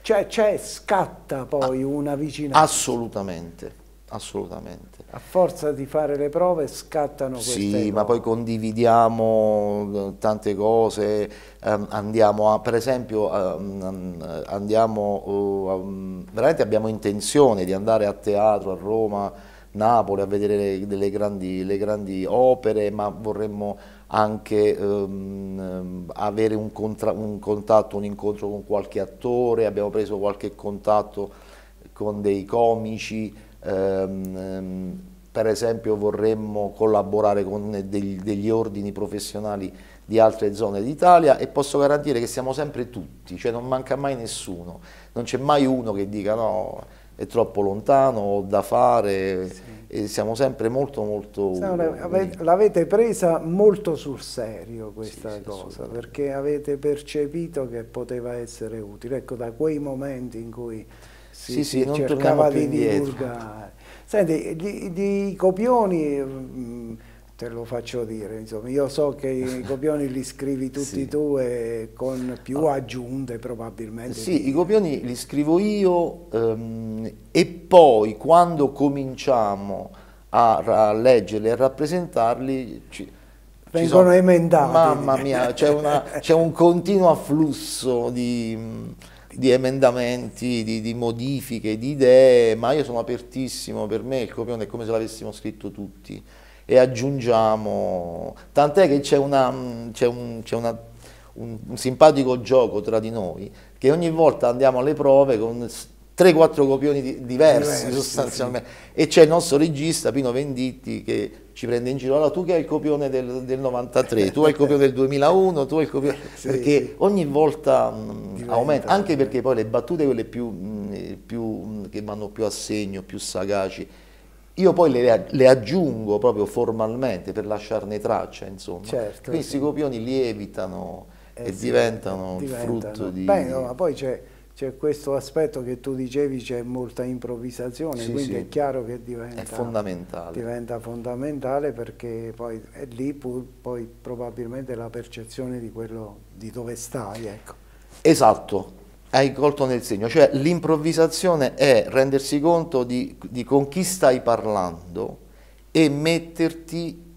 Speaker 2: Cioè, c'è, scatta poi ah, una
Speaker 1: vicinanza? Assolutamente Assolutamente.
Speaker 2: A forza di fare le prove scattano queste Sì, prove. ma poi
Speaker 1: condividiamo eh, tante cose, ehm, andiamo a, per esempio, ehm, andiamo, oh, veramente abbiamo intenzione di andare a teatro a Roma, Napoli a vedere le, delle grandi, le grandi opere, ma vorremmo anche ehm, ehm avere un, un, contatto, un incontro con qualche attore, abbiamo preso qualche contatto con dei comici, Ehm, ehm, per esempio vorremmo collaborare con degli, degli, ordini professionali di altre zone d'Italia e posso garantire che siamo sempre tutti, cioè non manca mai nessuno, non c'è mai uno che dica no, è troppo lontano, ho da fare, sì. siamo sempre molto molto...
Speaker 2: L'avete presa molto sul serio questa sì, cosa, perché avete percepito che poteva essere utile, ecco da quei momenti in cui
Speaker 1: sì, sì, sì non cercava cioè, di indietro. divulgare.
Speaker 2: Senti, di, di copioni... Mm, te lo faccio dire, insomma, io so che i <laughs> copioni li scrivi tutti sì. tu e con più ah. aggiunte probabilmente. Sì, di...
Speaker 1: i copioni li scrivo io ehm, e poi quando cominciamo a, a leggerli e a rappresentarli ci, vengono sono, emendati. Mamma mia, c'è un <laughs> continuo afflusso di mm, di emendamenti, di, di, modifiche, di idee, ma io sono apertissimo, per me il copione è come se l'avessimo scritto tutti e aggiungiamo, tant'è che c'è, un, un, un simpatico gioco tra di noi che ogni volta andiamo alle prove con 3-4 copioni diversi, diversi sostanzialmente sì. e c'è il nostro regista Pino Venditti che ci prende in giro, allora tu che hai il copione del, del 93, tu hai il copione del 2001, tu hai il copione... <laughs> Sì, perché ogni volta mh, mm, aumenta, anche perché poi le battute quelle più, mh, mm, eh, più mh, mm, che vanno più a segno, più sagaci, io poi le, le, aggiungo proprio formalmente per lasciarne traccia, insomma. Certo, Questi sì. copioni lievitano eh, e sì, diventano, diventano, il frutto di... Beh, no, ma
Speaker 2: poi c'è c'è questo aspetto che tu dicevi c'è molta improvvisazione, sì, quindi sì. è chiaro che diventa fondamentale. diventa, fondamentale. perché poi è lì pur, poi probabilmente la percezione di quello di dove stai.
Speaker 1: Ecco. Esatto, hai colto nel segno, cioè l'improvvisazione è rendersi conto di, di, con chi stai parlando e metterti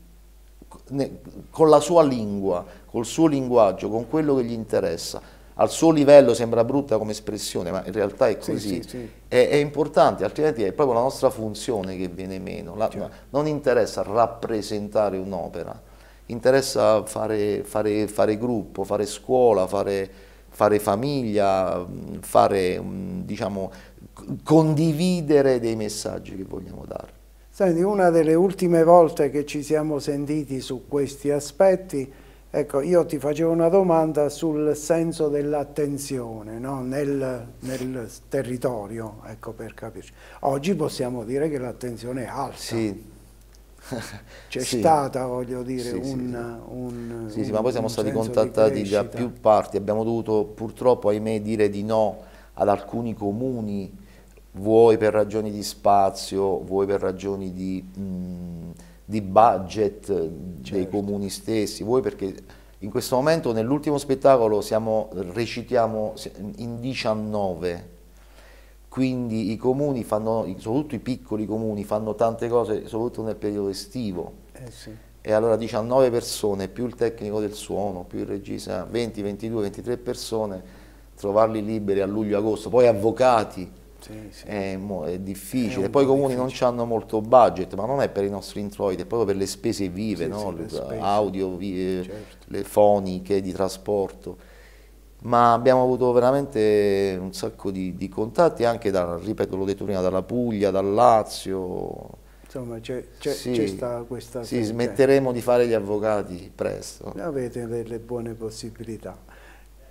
Speaker 1: con la sua lingua, col suo linguaggio, con quello che gli interessa al suo livello sembra brutta come espressione, ma in realtà è così, sì, sì, sì. È, è, importante, altrimenti è proprio la nostra funzione che viene meno, la, cioè. non interessa rappresentare un'opera, interessa fare, fare, fare, gruppo, fare scuola, fare, fare famiglia, mm, fare, mm, diciamo, condividere dei messaggi che vogliamo dare.
Speaker 2: Senti, una delle ultime volte che ci siamo sentiti su questi aspetti, Ecco, io ti facevo una domanda sul senso dell'attenzione no? nel, nel, territorio, ecco per capirci. Oggi possiamo dire che l'attenzione è alta.
Speaker 1: Sì. <laughs> C'è sì. stata,
Speaker 2: voglio dire, sì, un, sì. un, sì, un, ma poi siamo stati contattati da più
Speaker 1: parti, abbiamo dovuto purtroppo, ahimè, dire di no ad alcuni comuni, vuoi per ragioni di spazio, vuoi per ragioni di... Mh, di budget eh, certo. dei comuni stessi, voi perché in questo momento nell'ultimo spettacolo siamo, recitiamo in 19, quindi i comuni fanno, soprattutto i piccoli comuni, fanno tante cose, soprattutto nel periodo estivo. Eh sì. E allora 19 persone, più il tecnico del suono, più il regista, 20, 22, 23 persone, trovarli liberi a luglio-agosto, poi avvocati, sì, sì. È, è, difficile. È Poi i comuni difficile. non hanno molto budget, ma non è per i nostri introiti, è proprio per le spese vive, no? le spese. audio, vie, eh, certo. le foniche di trasporto. Ma abbiamo avuto veramente un sacco di, di contatti anche, da, ripeto, l'ho detto prima, dalla Puglia, dal Lazio,
Speaker 2: insomma c'è, sì, questa... Sì, smetteremo
Speaker 1: di fare gli avvocati presto.
Speaker 2: Avete delle buone possibilità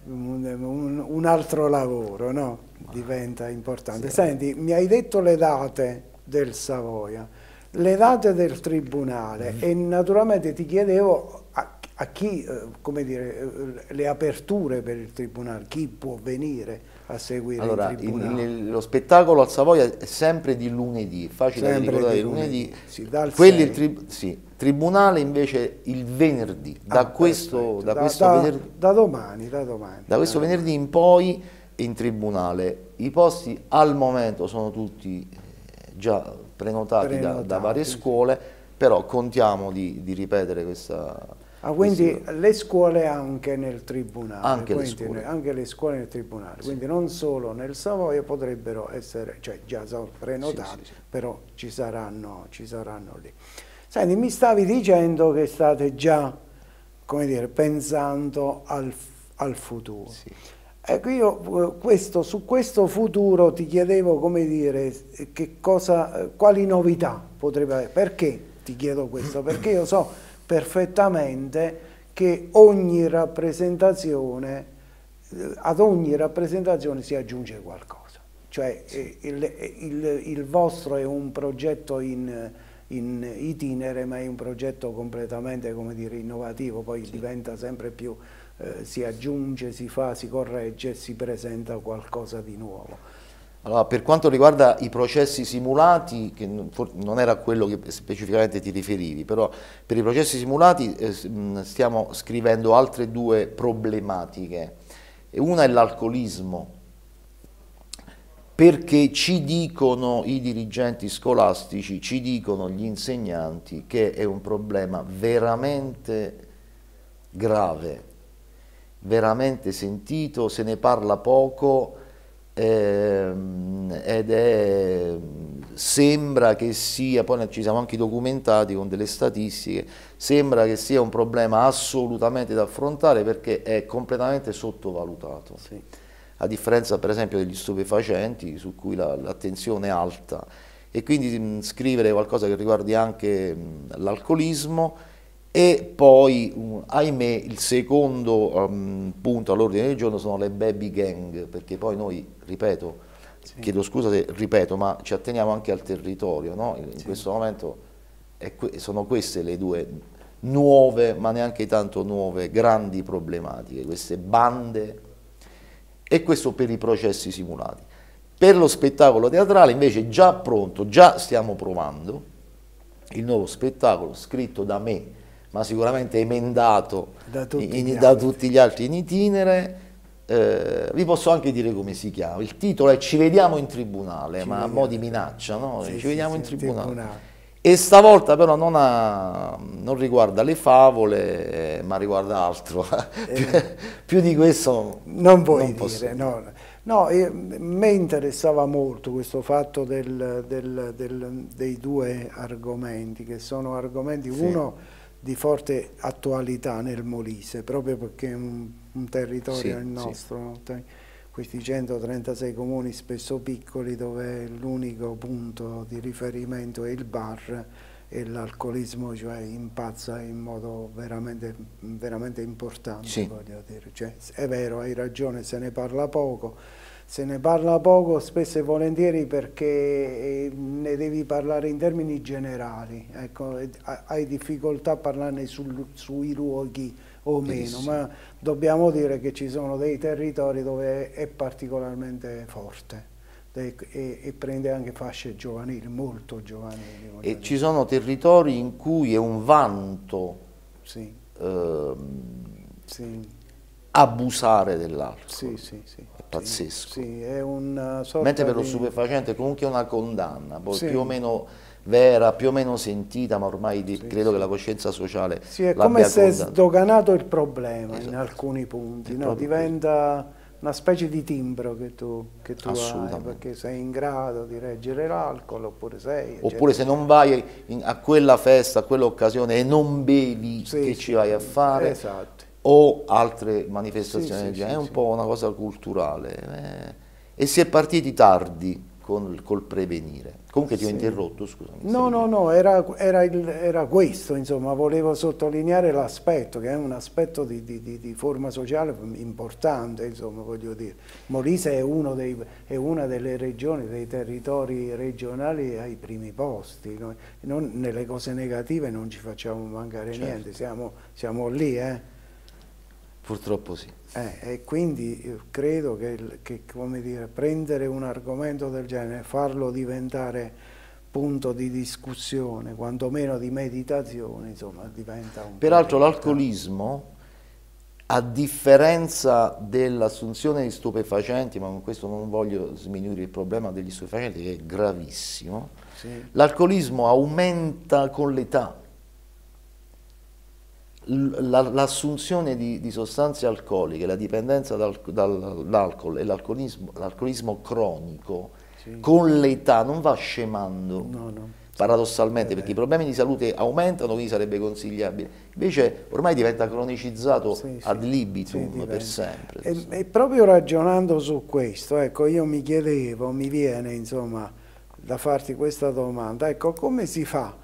Speaker 2: un, un altro lavoro, no? Ah. diventa importante. Sì. Senti, mi hai detto le date del Savoia, le date del Tribunale mm. e naturalmente ti chiedevo a, a chi, eh, come dire, eh, le aperture per il Tribunale, chi può venire a seguire allora, il Tribunale.
Speaker 1: In, lo spettacolo al Savoia è sempre di lunedì, facile sempre di ricordare di lunedì. lunedì. Sì, quelli, il tri, sì, Tribunale invece il venerdì, ah, da, ah, questo, perfetto, da, da, venerdì,
Speaker 2: da domani, da domani.
Speaker 1: Da questo eh. venerdì in poi in tribunale. I posti al momento sono tutti eh, già prenotati, prenotati. Da, varie scuole, però contiamo di, di ripetere questa,
Speaker 2: Ah, quindi le scuole anche nel tribunale. Anche, le, scuole. anche le scuole nel tribunale, sì. quindi non solo nel Savoia potrebbero essere, cioè già sono prenotate, sì, sì, però ci saranno, ci saranno lì. Senti, mi stavi dicendo che state già, come dire, pensando al, al futuro. Sì. Ecco, io eh, questo, su questo futuro ti chiedevo, come dire, eh, cosa, eh, quali novità potrebbe avere. Perché ti chiedo questo? <clears throat> Perché io so perfettamente che ogni rappresentazione, ad ogni rappresentazione si aggiunge qualcosa. Cioè sì. il, il, il vostro è un progetto in in itinere, ma è un progetto completamente dire, innovativo, poi sì. diventa sempre più, eh, si aggiunge, si fa, si corregge e si presenta qualcosa di nuovo.
Speaker 1: Allora, per quanto riguarda i processi simulati, che non era quello che specificamente ti riferivi, però per i processi simulati eh, stiamo scrivendo altre due problematiche. Una è l'alcolismo, perché ci dicono i dirigenti scolastici, ci dicono gli insegnanti che è un problema veramente grave, veramente sentito, se ne parla poco ehm, ed è, sembra che sia, poi ci siamo anche documentati con delle statistiche, sembra che sia un problema assolutamente da affrontare perché è completamente sottovalutato. Sì a differenza per esempio degli stupefacenti su cui l'attenzione la, è alta e quindi mh, scrivere qualcosa che riguardi anche l'alcolismo e poi mh, ahimè il secondo mh, ehm, punto all'ordine del giorno sono le baby gang perché poi noi, ripeto, sì. chiedo scusa se ripeto, ma ci atteniamo anche al territorio, no? in sì. questo momento que sono queste le due nuove, ma neanche tanto nuove, grandi problematiche, queste bande e questo per i processi simulati. Per lo spettacolo teatrale invece già pronto, già stiamo provando il nuovo spettacolo scritto da me, ma sicuramente emendato
Speaker 2: da tutti, in, gli, da
Speaker 1: altri. Tutti gli altri in itinere. Eh, vi posso anche dire come si chiama. Il titolo è Ci vediamo in tribunale, Ci ma vediamo. a mo' di minaccia, no? Sì, Ci vediamo sì, in tribunale. tribunale. E stavolta però non, ha, non riguarda le favole, eh, ma riguarda altro. <laughs> Eh, più di questo
Speaker 2: non vuoi non dire. No, no eh, me interessava molto questo fatto del, del, del, dei due argomenti, che sono argomenti, sì. uno di forte attualità nel Molise, proprio perché è un, un territorio sì, il nostro. Sì questi 136 comuni spesso piccoli dove l'unico punto di riferimento è il bar e l'alcolismo cioè, impazza in modo veramente, veramente importante. Sì. Cioè, è vero, hai ragione, se ne parla poco, se ne parla poco spesso e volentieri perché eh, ne devi parlare in termini generali, ecco, hai difficoltà a parlarne sul, sui luoghi o meno, ma dobbiamo dire che ci sono dei territori dove è particolarmente forte. E, e, prende anche fasce giovanili, molto giovanili.
Speaker 1: E ci sono territori in cui è un vanto sì. Ehm, sì. abusare dell'alcol. Sì, sì, sì. pazzesco.
Speaker 2: Sì, è Mentre per lo
Speaker 1: stupefacente comunque è una condanna, poi più o meno vera, più o meno sentita, ma ormai sì, credo sì. che la coscienza sociale Sì, è come se condannato.
Speaker 2: sdoganato il problema esatto. in alcuni punti, no? diventa una specie di timbro che tu, che tu hai, perché sei in grado di reggere l'alcol oppure sei... Oppure se
Speaker 1: non vai in, a quella festa, a quell'occasione e non bevi, sì, che ci vai a fare? Esatto. O altre manifestazioni del genere, è un po' una cosa culturale. Eh. E si è partiti tardi, con, col prevenire. Comunque ti sì. ho interrotto, scusami.
Speaker 2: No, no, no, era, era, il, era, questo, insomma, volevo sottolineare l'aspetto, che è un aspetto di, di, di, forma sociale importante, insomma, voglio dire. Molise è, dei, è, una delle regioni, dei territori regionali ai primi posti. Noi, non, nelle cose negative non ci facciamo mancare certo. niente, siamo, siamo lì, eh?
Speaker 1: Purtroppo sì. Eh,
Speaker 2: e quindi credo che, che dire, prendere un argomento del genere, farlo diventare punto di discussione, quantomeno di meditazione, insomma, diventa un Peraltro l'alcolismo,
Speaker 1: a differenza dell'assunzione di stupefacenti, ma con questo non voglio sminuire il problema degli stupefacenti, che è gravissimo, sì. l'alcolismo aumenta con l'età, l'assunzione di, di, sostanze alcoliche, la dipendenza dall'alcol e l'alcolismo cronico sì. con l'età non va scemando. No, no. Paradossalmente, eh, perché i eh. problemi di salute aumentano, quindi sarebbe consigliabile. Invece ormai diventa cronicizzato sì, ad libitum sì, per sempre. E,
Speaker 2: e, proprio ragionando su questo, ecco, io mi chiedevo, mi viene insomma da farti questa domanda, ecco, come si fa?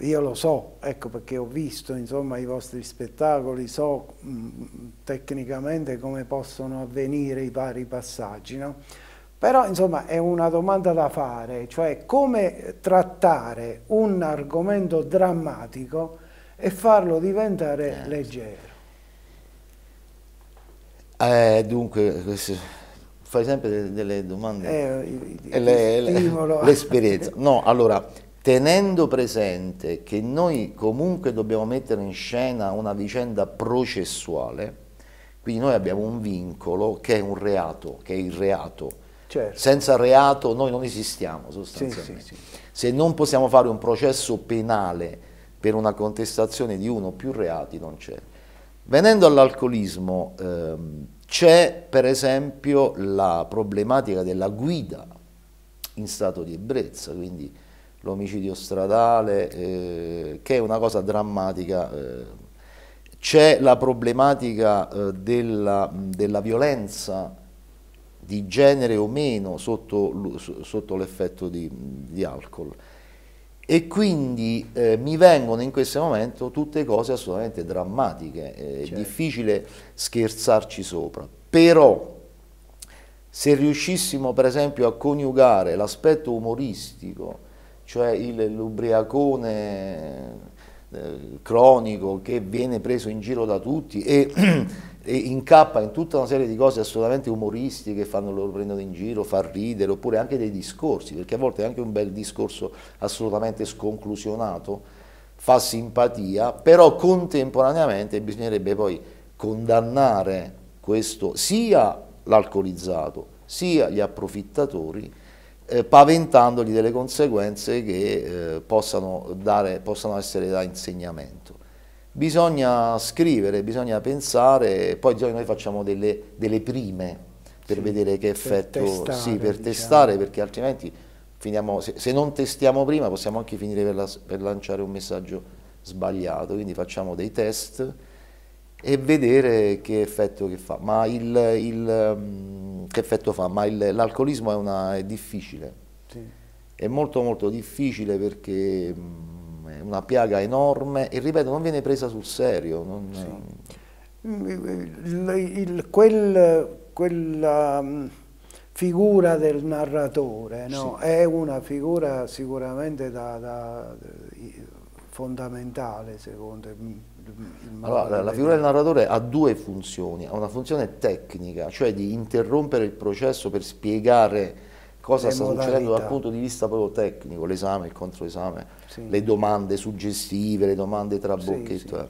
Speaker 2: io lo so, ecco perché ho visto insomma, i vostri spettacoli, so mh, mm, tecnicamente come possono avvenire i vari passaggi, no? Però insomma è una domanda da fare, cioè come trattare un argomento drammatico e farlo diventare eh. leggero.
Speaker 1: Eh, dunque, questo, fai sempre delle, delle domande. Eh, L'esperienza. Le, l'esperienza. no, allora tenendo presente che noi comunque dobbiamo mettere in scena una vicenda processuale, quindi noi abbiamo un vincolo che è un reato, che è il reato. Certo. Senza reato noi non esistiamo sostanzialmente. Sì, sì, sì. Se non possiamo fare un processo penale per una contestazione di uno o più reati non c'è. Venendo all'alcolismo, ehm, c'è per esempio la problematica della guida in stato di ebbrezza, quindi l'omicidio stradale, eh, che è una cosa drammatica. Eh. C'è la problematica eh, della, della, violenza di genere o meno sotto, sotto l'effetto di, di, alcol e quindi eh, mi vengono in questo momento tutte cose assolutamente drammatiche, eh, certo. è difficile scherzarci sopra, però se riuscissimo per esempio a coniugare l'aspetto umoristico cioè il, l'ubriacone eh, cronico che viene preso in giro da tutti e, <clears throat> e, incappa in tutta una serie di cose assolutamente umoristiche, che fanno loro prendere in giro, far ridere, oppure anche dei discorsi, perché a volte anche un bel discorso assolutamente sconclusionato fa simpatia, però contemporaneamente bisognerebbe poi condannare questo sia l'alcolizzato, sia gli approfittatori, eh, paventandogli delle conseguenze che eh, possano, dare, possano essere da insegnamento. Bisogna scrivere, bisogna pensare, poi noi facciamo delle, delle prime per sì, vedere che effetto, per testare, sì, per diciamo. testare, perché altrimenti finiamo, se, se, non testiamo prima possiamo anche finire per, la, per lanciare un messaggio sbagliato, quindi facciamo dei test, e vedere che effetto che fa. Ma, il, il, ehm, che effetto fa? Ma l'alcolismo è, una, è difficile, sì. è molto molto difficile perché mm, è una piaga enorme e ripeto non viene presa sul serio. Non, sì. Mm,
Speaker 2: il, quel, quella mm, figura del narratore no? sì. è una figura sicuramente da, da, eh, fondamentale secondo
Speaker 1: me allora, la figura del narratore ha due funzioni, ha una funzione tecnica, cioè di interrompere il processo per spiegare cosa sta modalità. succedendo dal punto di vista proprio tecnico, l'esame, il controesame, sì. le domande suggestive, le domande tra bocchetto, sì,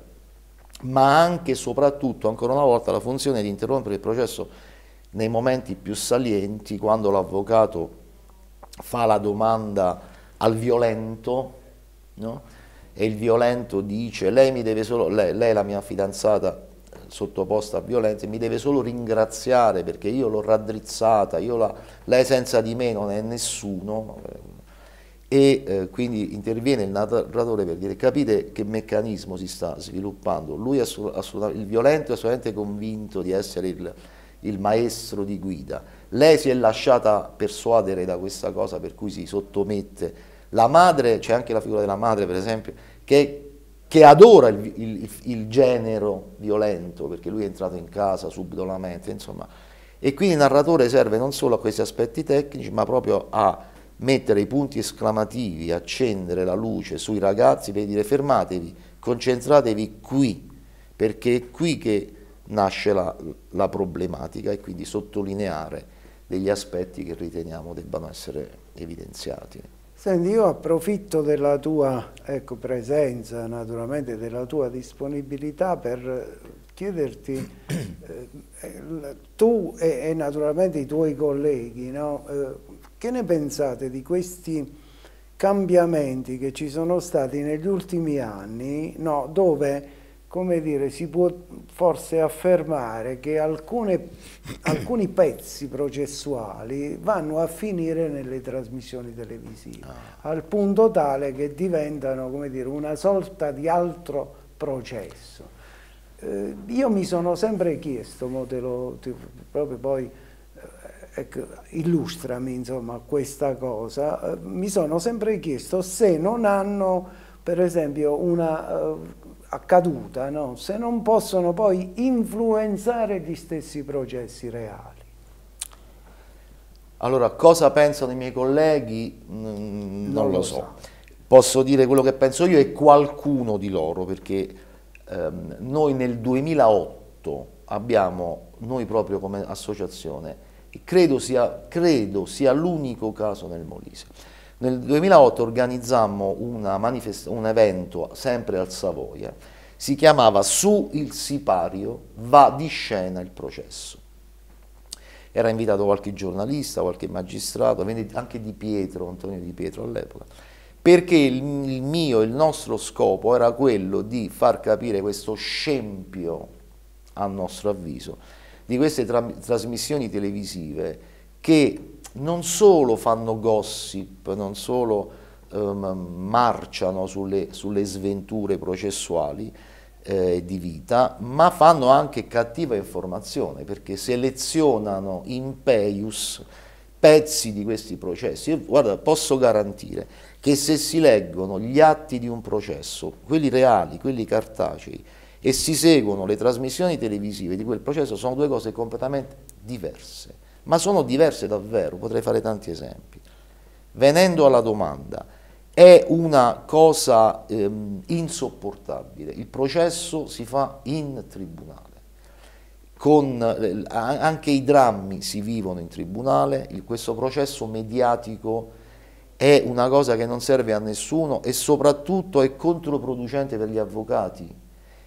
Speaker 1: sì. ma anche e soprattutto, ancora una volta, la funzione di interrompere il processo nei momenti più salienti, quando l'avvocato fa la domanda al violento, no? e il violento dice lei mi deve solo, lei, lei la mia fidanzata sottoposta a violenza, mi deve solo ringraziare perché io l'ho raddrizzata, io la, lei senza di me non è nessuno. Eh, e eh, quindi interviene il narratore per dire capite che meccanismo si sta sviluppando. Lui assolutamente, il violento è assolutamente convinto di essere il, il maestro di guida. Lei si è lasciata persuadere da questa cosa per cui si sottomette la madre, c'è anche la figura della madre per esempio, che, che adora il, il, il, genero violento, perché lui è entrato in casa subito mente, insomma. E quindi il narratore serve non solo a questi aspetti tecnici, ma proprio a mettere i punti esclamativi, accendere la luce sui ragazzi per dire fermatevi, concentratevi qui, perché è qui che nasce la, la problematica e quindi sottolineare degli aspetti che riteniamo debbano essere evidenziati.
Speaker 2: Senti, io approfitto della tua ecco, presenza, naturalmente della tua disponibilità per eh, chiederti, eh, eh, tu e, e, naturalmente i tuoi colleghi, no? eh, che ne pensate di questi cambiamenti che ci sono stati negli ultimi anni, no? dove come dire, si può forse affermare che alcune, alcuni pezzi processuali vanno a finire nelle trasmissioni televisive, ah. al punto tale che diventano come dire, una sorta di altro processo. Eh, io mi sono sempre chiesto, lo, ti, proprio poi eh, ecco, illustrami insomma, questa cosa, eh, mi sono sempre chiesto se non hanno per esempio una... Eh, accaduta, no? se non possono poi influenzare gli stessi processi reali.
Speaker 1: Allora, cosa pensano i miei colleghi? Mm, non, non lo, lo so. so. Posso dire quello che penso io e qualcuno di loro, perché ehm, noi nel 2008 abbiamo, noi proprio come associazione, credo sia, credo sia l'unico caso nel Molise, nel 2008 organizzammo un evento sempre al Savoia, si chiamava Su il sipario va di scena il processo. Era invitato qualche giornalista, qualche magistrato, anche Di Pietro, Antonio Di Pietro all'epoca, perché il mio, il nostro scopo era quello di far capire questo scempio, a nostro avviso, di queste tra trasmissioni televisive che non solo fanno gossip, non solo ehm, marciano sulle, sulle, sventure processuali eh, di vita, ma fanno anche cattiva informazione perché selezionano in peius pezzi di questi processi. Io, guarda, posso garantire che se si leggono gli atti di un processo, quelli reali, quelli cartacei, e si seguono le trasmissioni televisive di quel processo, sono due cose completamente diverse ma sono diverse davvero, potrei fare tanti esempi. Venendo alla domanda, è una cosa ehm, insopportabile, il processo si fa in tribunale. Con, eh, anche i drammi si vivono in tribunale, il, questo processo mediatico è una cosa che non serve a nessuno e soprattutto è controproducente per gli avvocati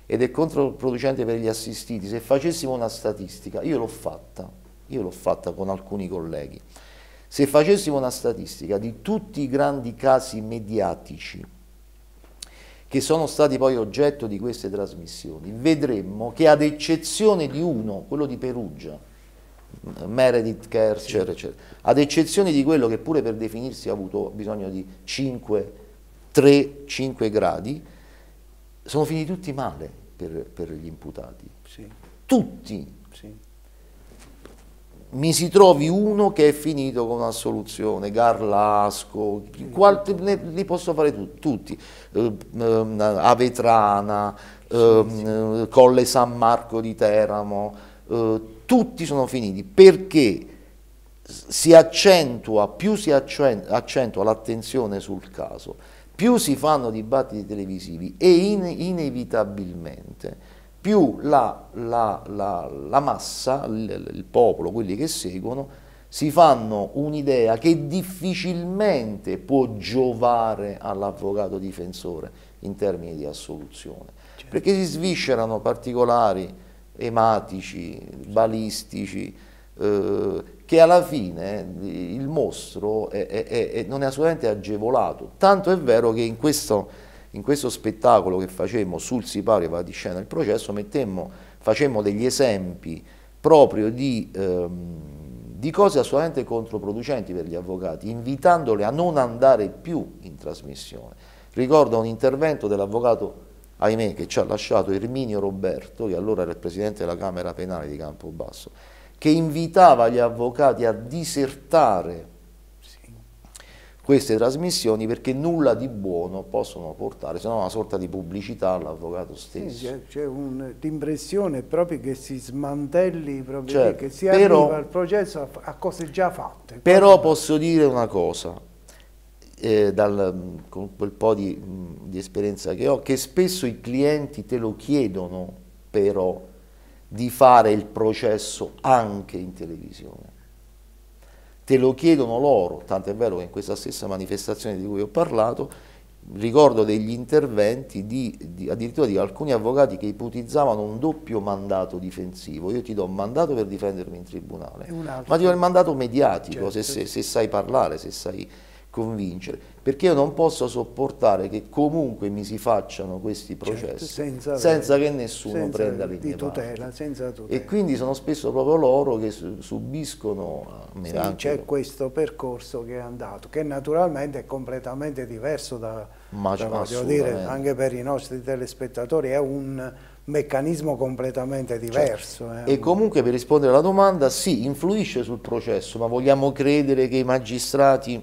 Speaker 1: ed è controproducente per gli assistiti. Se facessimo una statistica, io l'ho fatta, io l'ho fatta con alcuni colleghi, se facessimo una statistica di tutti i grandi casi mediatici che sono stati poi oggetto di queste trasmissioni, vedremmo che ad eccezione di uno, quello di Perugia, Meredith Kercher, sì. eccetera, ad eccezione di quello che pure per definirsi ha avuto bisogno di 5, 3, 5 gradi, sono finiti tutti male per, per gli imputati. Sì. Tutti. Sì mi si trovi uno che è finito con una soluzione, Garlasco, qualche, ne, li posso fare tutti, tutti. Eh, eh, Avetrana, ehm, eh, Colle San Marco di Teramo, eh, tutti sono finiti perché si accentua, più si accentua l'attenzione sul caso, più si fanno dibattiti televisivi e in, inevitabilmente più la, la, la, la massa, il, il popolo, quelli che seguono, si fanno un'idea che difficilmente può giovare all'avvocato difensore in termini di assoluzione, certo. perché si sviscerano particolari ematici, balistici, eh, che alla fine eh, il mostro è, è, è, non è assolutamente agevolato. Tanto è vero che in questo in questo spettacolo che facemmo sul sipario va di scena il processo, mettemmo, facemmo degli esempi proprio di, ehm, di cose assolutamente controproducenti per gli avvocati, invitandole a non andare più in trasmissione. Ricordo un intervento dell'avvocato, ahimè, che ci ha lasciato Erminio Roberto, che allora era il presidente della Camera Penale di Campobasso, che invitava gli avvocati a disertare queste trasmissioni perché nulla di buono possono portare, se no una sorta di pubblicità all'avvocato stesso. Sì,
Speaker 2: c'è l'impressione proprio che si smantelli, proprio certo, che si però, arriva al processo a, a, cose già fatte.
Speaker 1: Però posso dire una cosa, eh, dal, con quel po' di, di esperienza che ho, che spesso i clienti te lo chiedono però di fare il processo anche in televisione te lo chiedono loro, tanto è vero che in questa stessa manifestazione di cui ho parlato ricordo degli interventi di, di, addirittura di alcuni avvocati che ipotizzavano un doppio mandato difensivo, io ti do un mandato per difendermi in tribunale, ma ti do il mandato mediatico, certo. se, se, se sai parlare, se sai convincere, perché io non posso sopportare che comunque mi si facciano questi certo, processi certo,
Speaker 2: senza, senza
Speaker 1: avere, che nessuno senza prenda le mie tutela, senza tutela. E quindi sono spesso proprio loro che subiscono sì, c'è
Speaker 2: questo percorso che è andato, che naturalmente è completamente diverso da, Ma, da voglio dire, anche per i nostri telespettatori, è un meccanismo completamente certo. diverso. Cioè, eh. E
Speaker 1: comunque per rispondere alla domanda, sì, influisce sul processo, ma vogliamo credere che i magistrati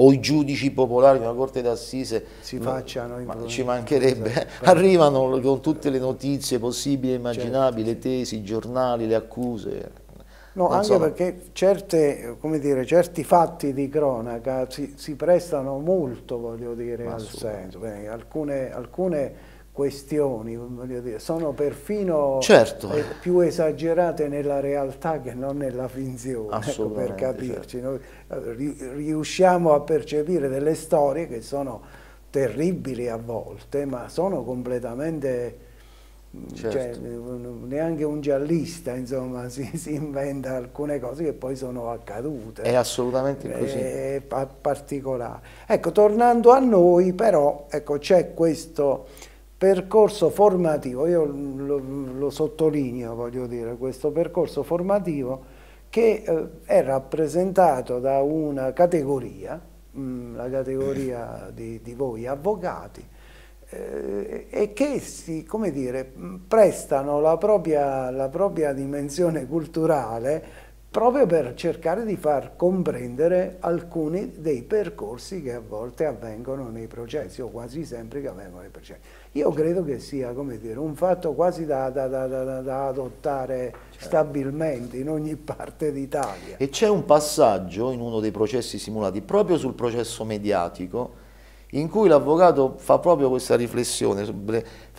Speaker 1: o i giudici popolari di una corte d'assise si facciano ma ci mancherebbe esatto. <laughs> arrivano con tutte le notizie possibili e certo, immaginabili certo. le tesi, i giornali, le accuse
Speaker 2: No, non anche so. perché certe, dire, certi fatti di cronaca si, si prestano molto, voglio dire, al senso. Beh, alcune, alcune questioni, voglio dire, sono perfino certo. Eh, più esagerate nella realtà che non nella finzione, ecco, per certo. capirci. Certo. Noi eh, riusciamo a percepire delle storie che sono terribili a volte, ma sono completamente...
Speaker 1: Mm, cioè, certo.
Speaker 2: Cioè, neanche un giallista insomma, <laughs> si, si, inventa alcune cose che poi sono accadute. È assolutamente eh, così. È particolare. Ecco, tornando a noi però, ecco, c'è questo percorso formativo, io lo, lo sottolineo, voglio dire, questo percorso formativo che eh, è rappresentato da una categoria, mh, mm, la categoria eh. di, di voi avvocati, eh, e che si, come dire, prestano la propria, la propria dimensione culturale proprio per cercare di far comprendere alcuni dei percorsi che a volte avvengono nei processi o quasi sempre che avvengono nei processi. Io credo che sia dire, un fatto quasi da, da, da, da adottare certo. stabilmente in ogni
Speaker 1: parte d'Italia. E c'è un passaggio in uno dei processi simulati proprio sul processo mediatico in cui l'avvocato fa proprio questa riflessione, fa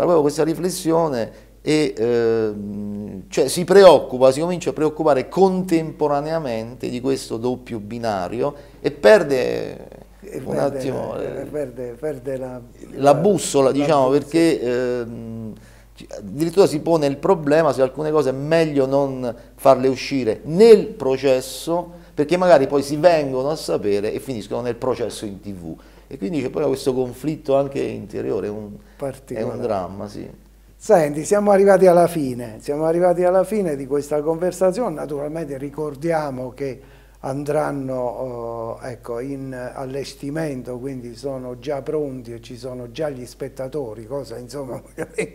Speaker 1: proprio questa riflessione e ehm, cioè si preoccupa, si comincia a preoccupare contemporaneamente di questo doppio binario e perde e un attimo eh, eh,
Speaker 2: perde, perde la,
Speaker 1: la, bussola, la, diciamo, la perché ehm, addirittura si pone il problema se alcune cose è meglio non farle uscire nel processo perché magari poi si vengono a sapere e finiscono nel processo in tv e quindi c'è poi questo conflitto anche interiore, un, è un dramma. Sì.
Speaker 2: Senti, siamo arrivati alla fine, siamo arrivati alla fine di questa conversazione, naturalmente ricordiamo che andranno eh, ecco, in allestimento, quindi sono già pronti e ci sono già gli spettatori, cosa insomma <laughs> che,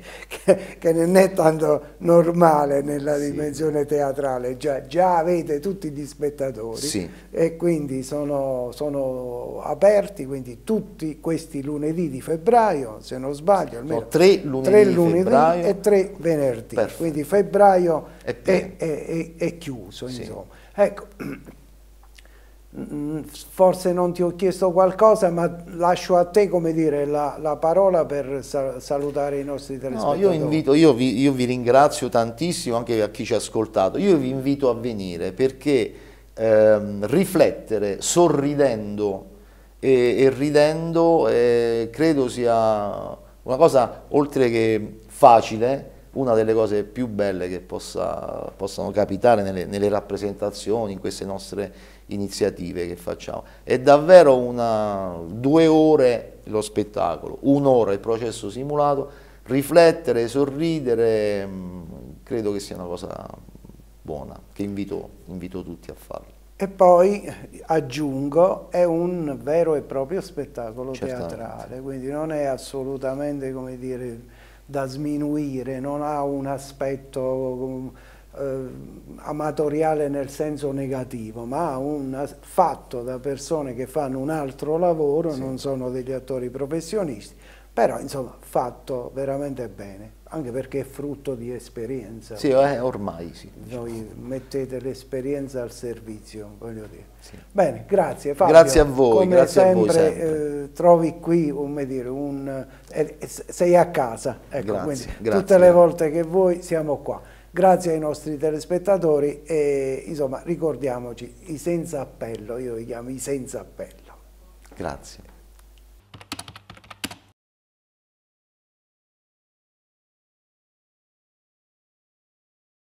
Speaker 2: che non è tanto normale nella sì. dimensione teatrale, già, già, avete tutti gli spettatori sì. e quindi sono, sono, aperti quindi tutti questi lunedì di febbraio, se non sbaglio, almeno no, tre lunedì, tre lunedì e tre venerdì, Perfetto. quindi febbraio è, è, è, è chiuso. Sì. Ecco, Mm, forse non ti ho chiesto qualcosa, ma lascio a te come dire, la, la, parola per salutare i nostri telespettatori. No, io, invito,
Speaker 1: io, vi, io, vi, ringrazio tantissimo anche a chi ci ha ascoltato. Io vi invito a venire perché ehm, riflettere sorridendo e, e ridendo eh, credo sia una cosa oltre che facile una delle cose più belle che possa, possano capitare nelle, nelle rappresentazioni, in queste nostre iniziative che facciamo. È davvero una, due ore lo spettacolo, un'ora il processo simulato, riflettere, sorridere, mm, credo che sia una cosa buona, che invito, invito tutti a farlo.
Speaker 2: E poi aggiungo, è un vero e proprio spettacolo Certamente. teatrale, quindi non è assolutamente come dire, da sminuire, non ha un aspetto mm, eh, amatoriale nel senso negativo, ma un fatto da persone che fanno un altro lavoro, sì. non sono degli attori professionisti, però insomma fatto veramente bene, anche perché è frutto di esperienza. Sì, eh, ormai sì. Diciamo. Noi mettete l'esperienza al servizio, voglio dire. Sì. Bene, grazie Fabio. Grazie a voi, Come grazie sempre, a voi sempre. Eh, trovi qui, come dire, un, eh, eh sei a casa, ecco, grazie, quindi grazie. tutte le volte che vuoi siamo qua. Grazie ai nostri telespettatori e insomma ricordiamoci i senza appello, io li chiamo i senza appello.
Speaker 1: Grazie.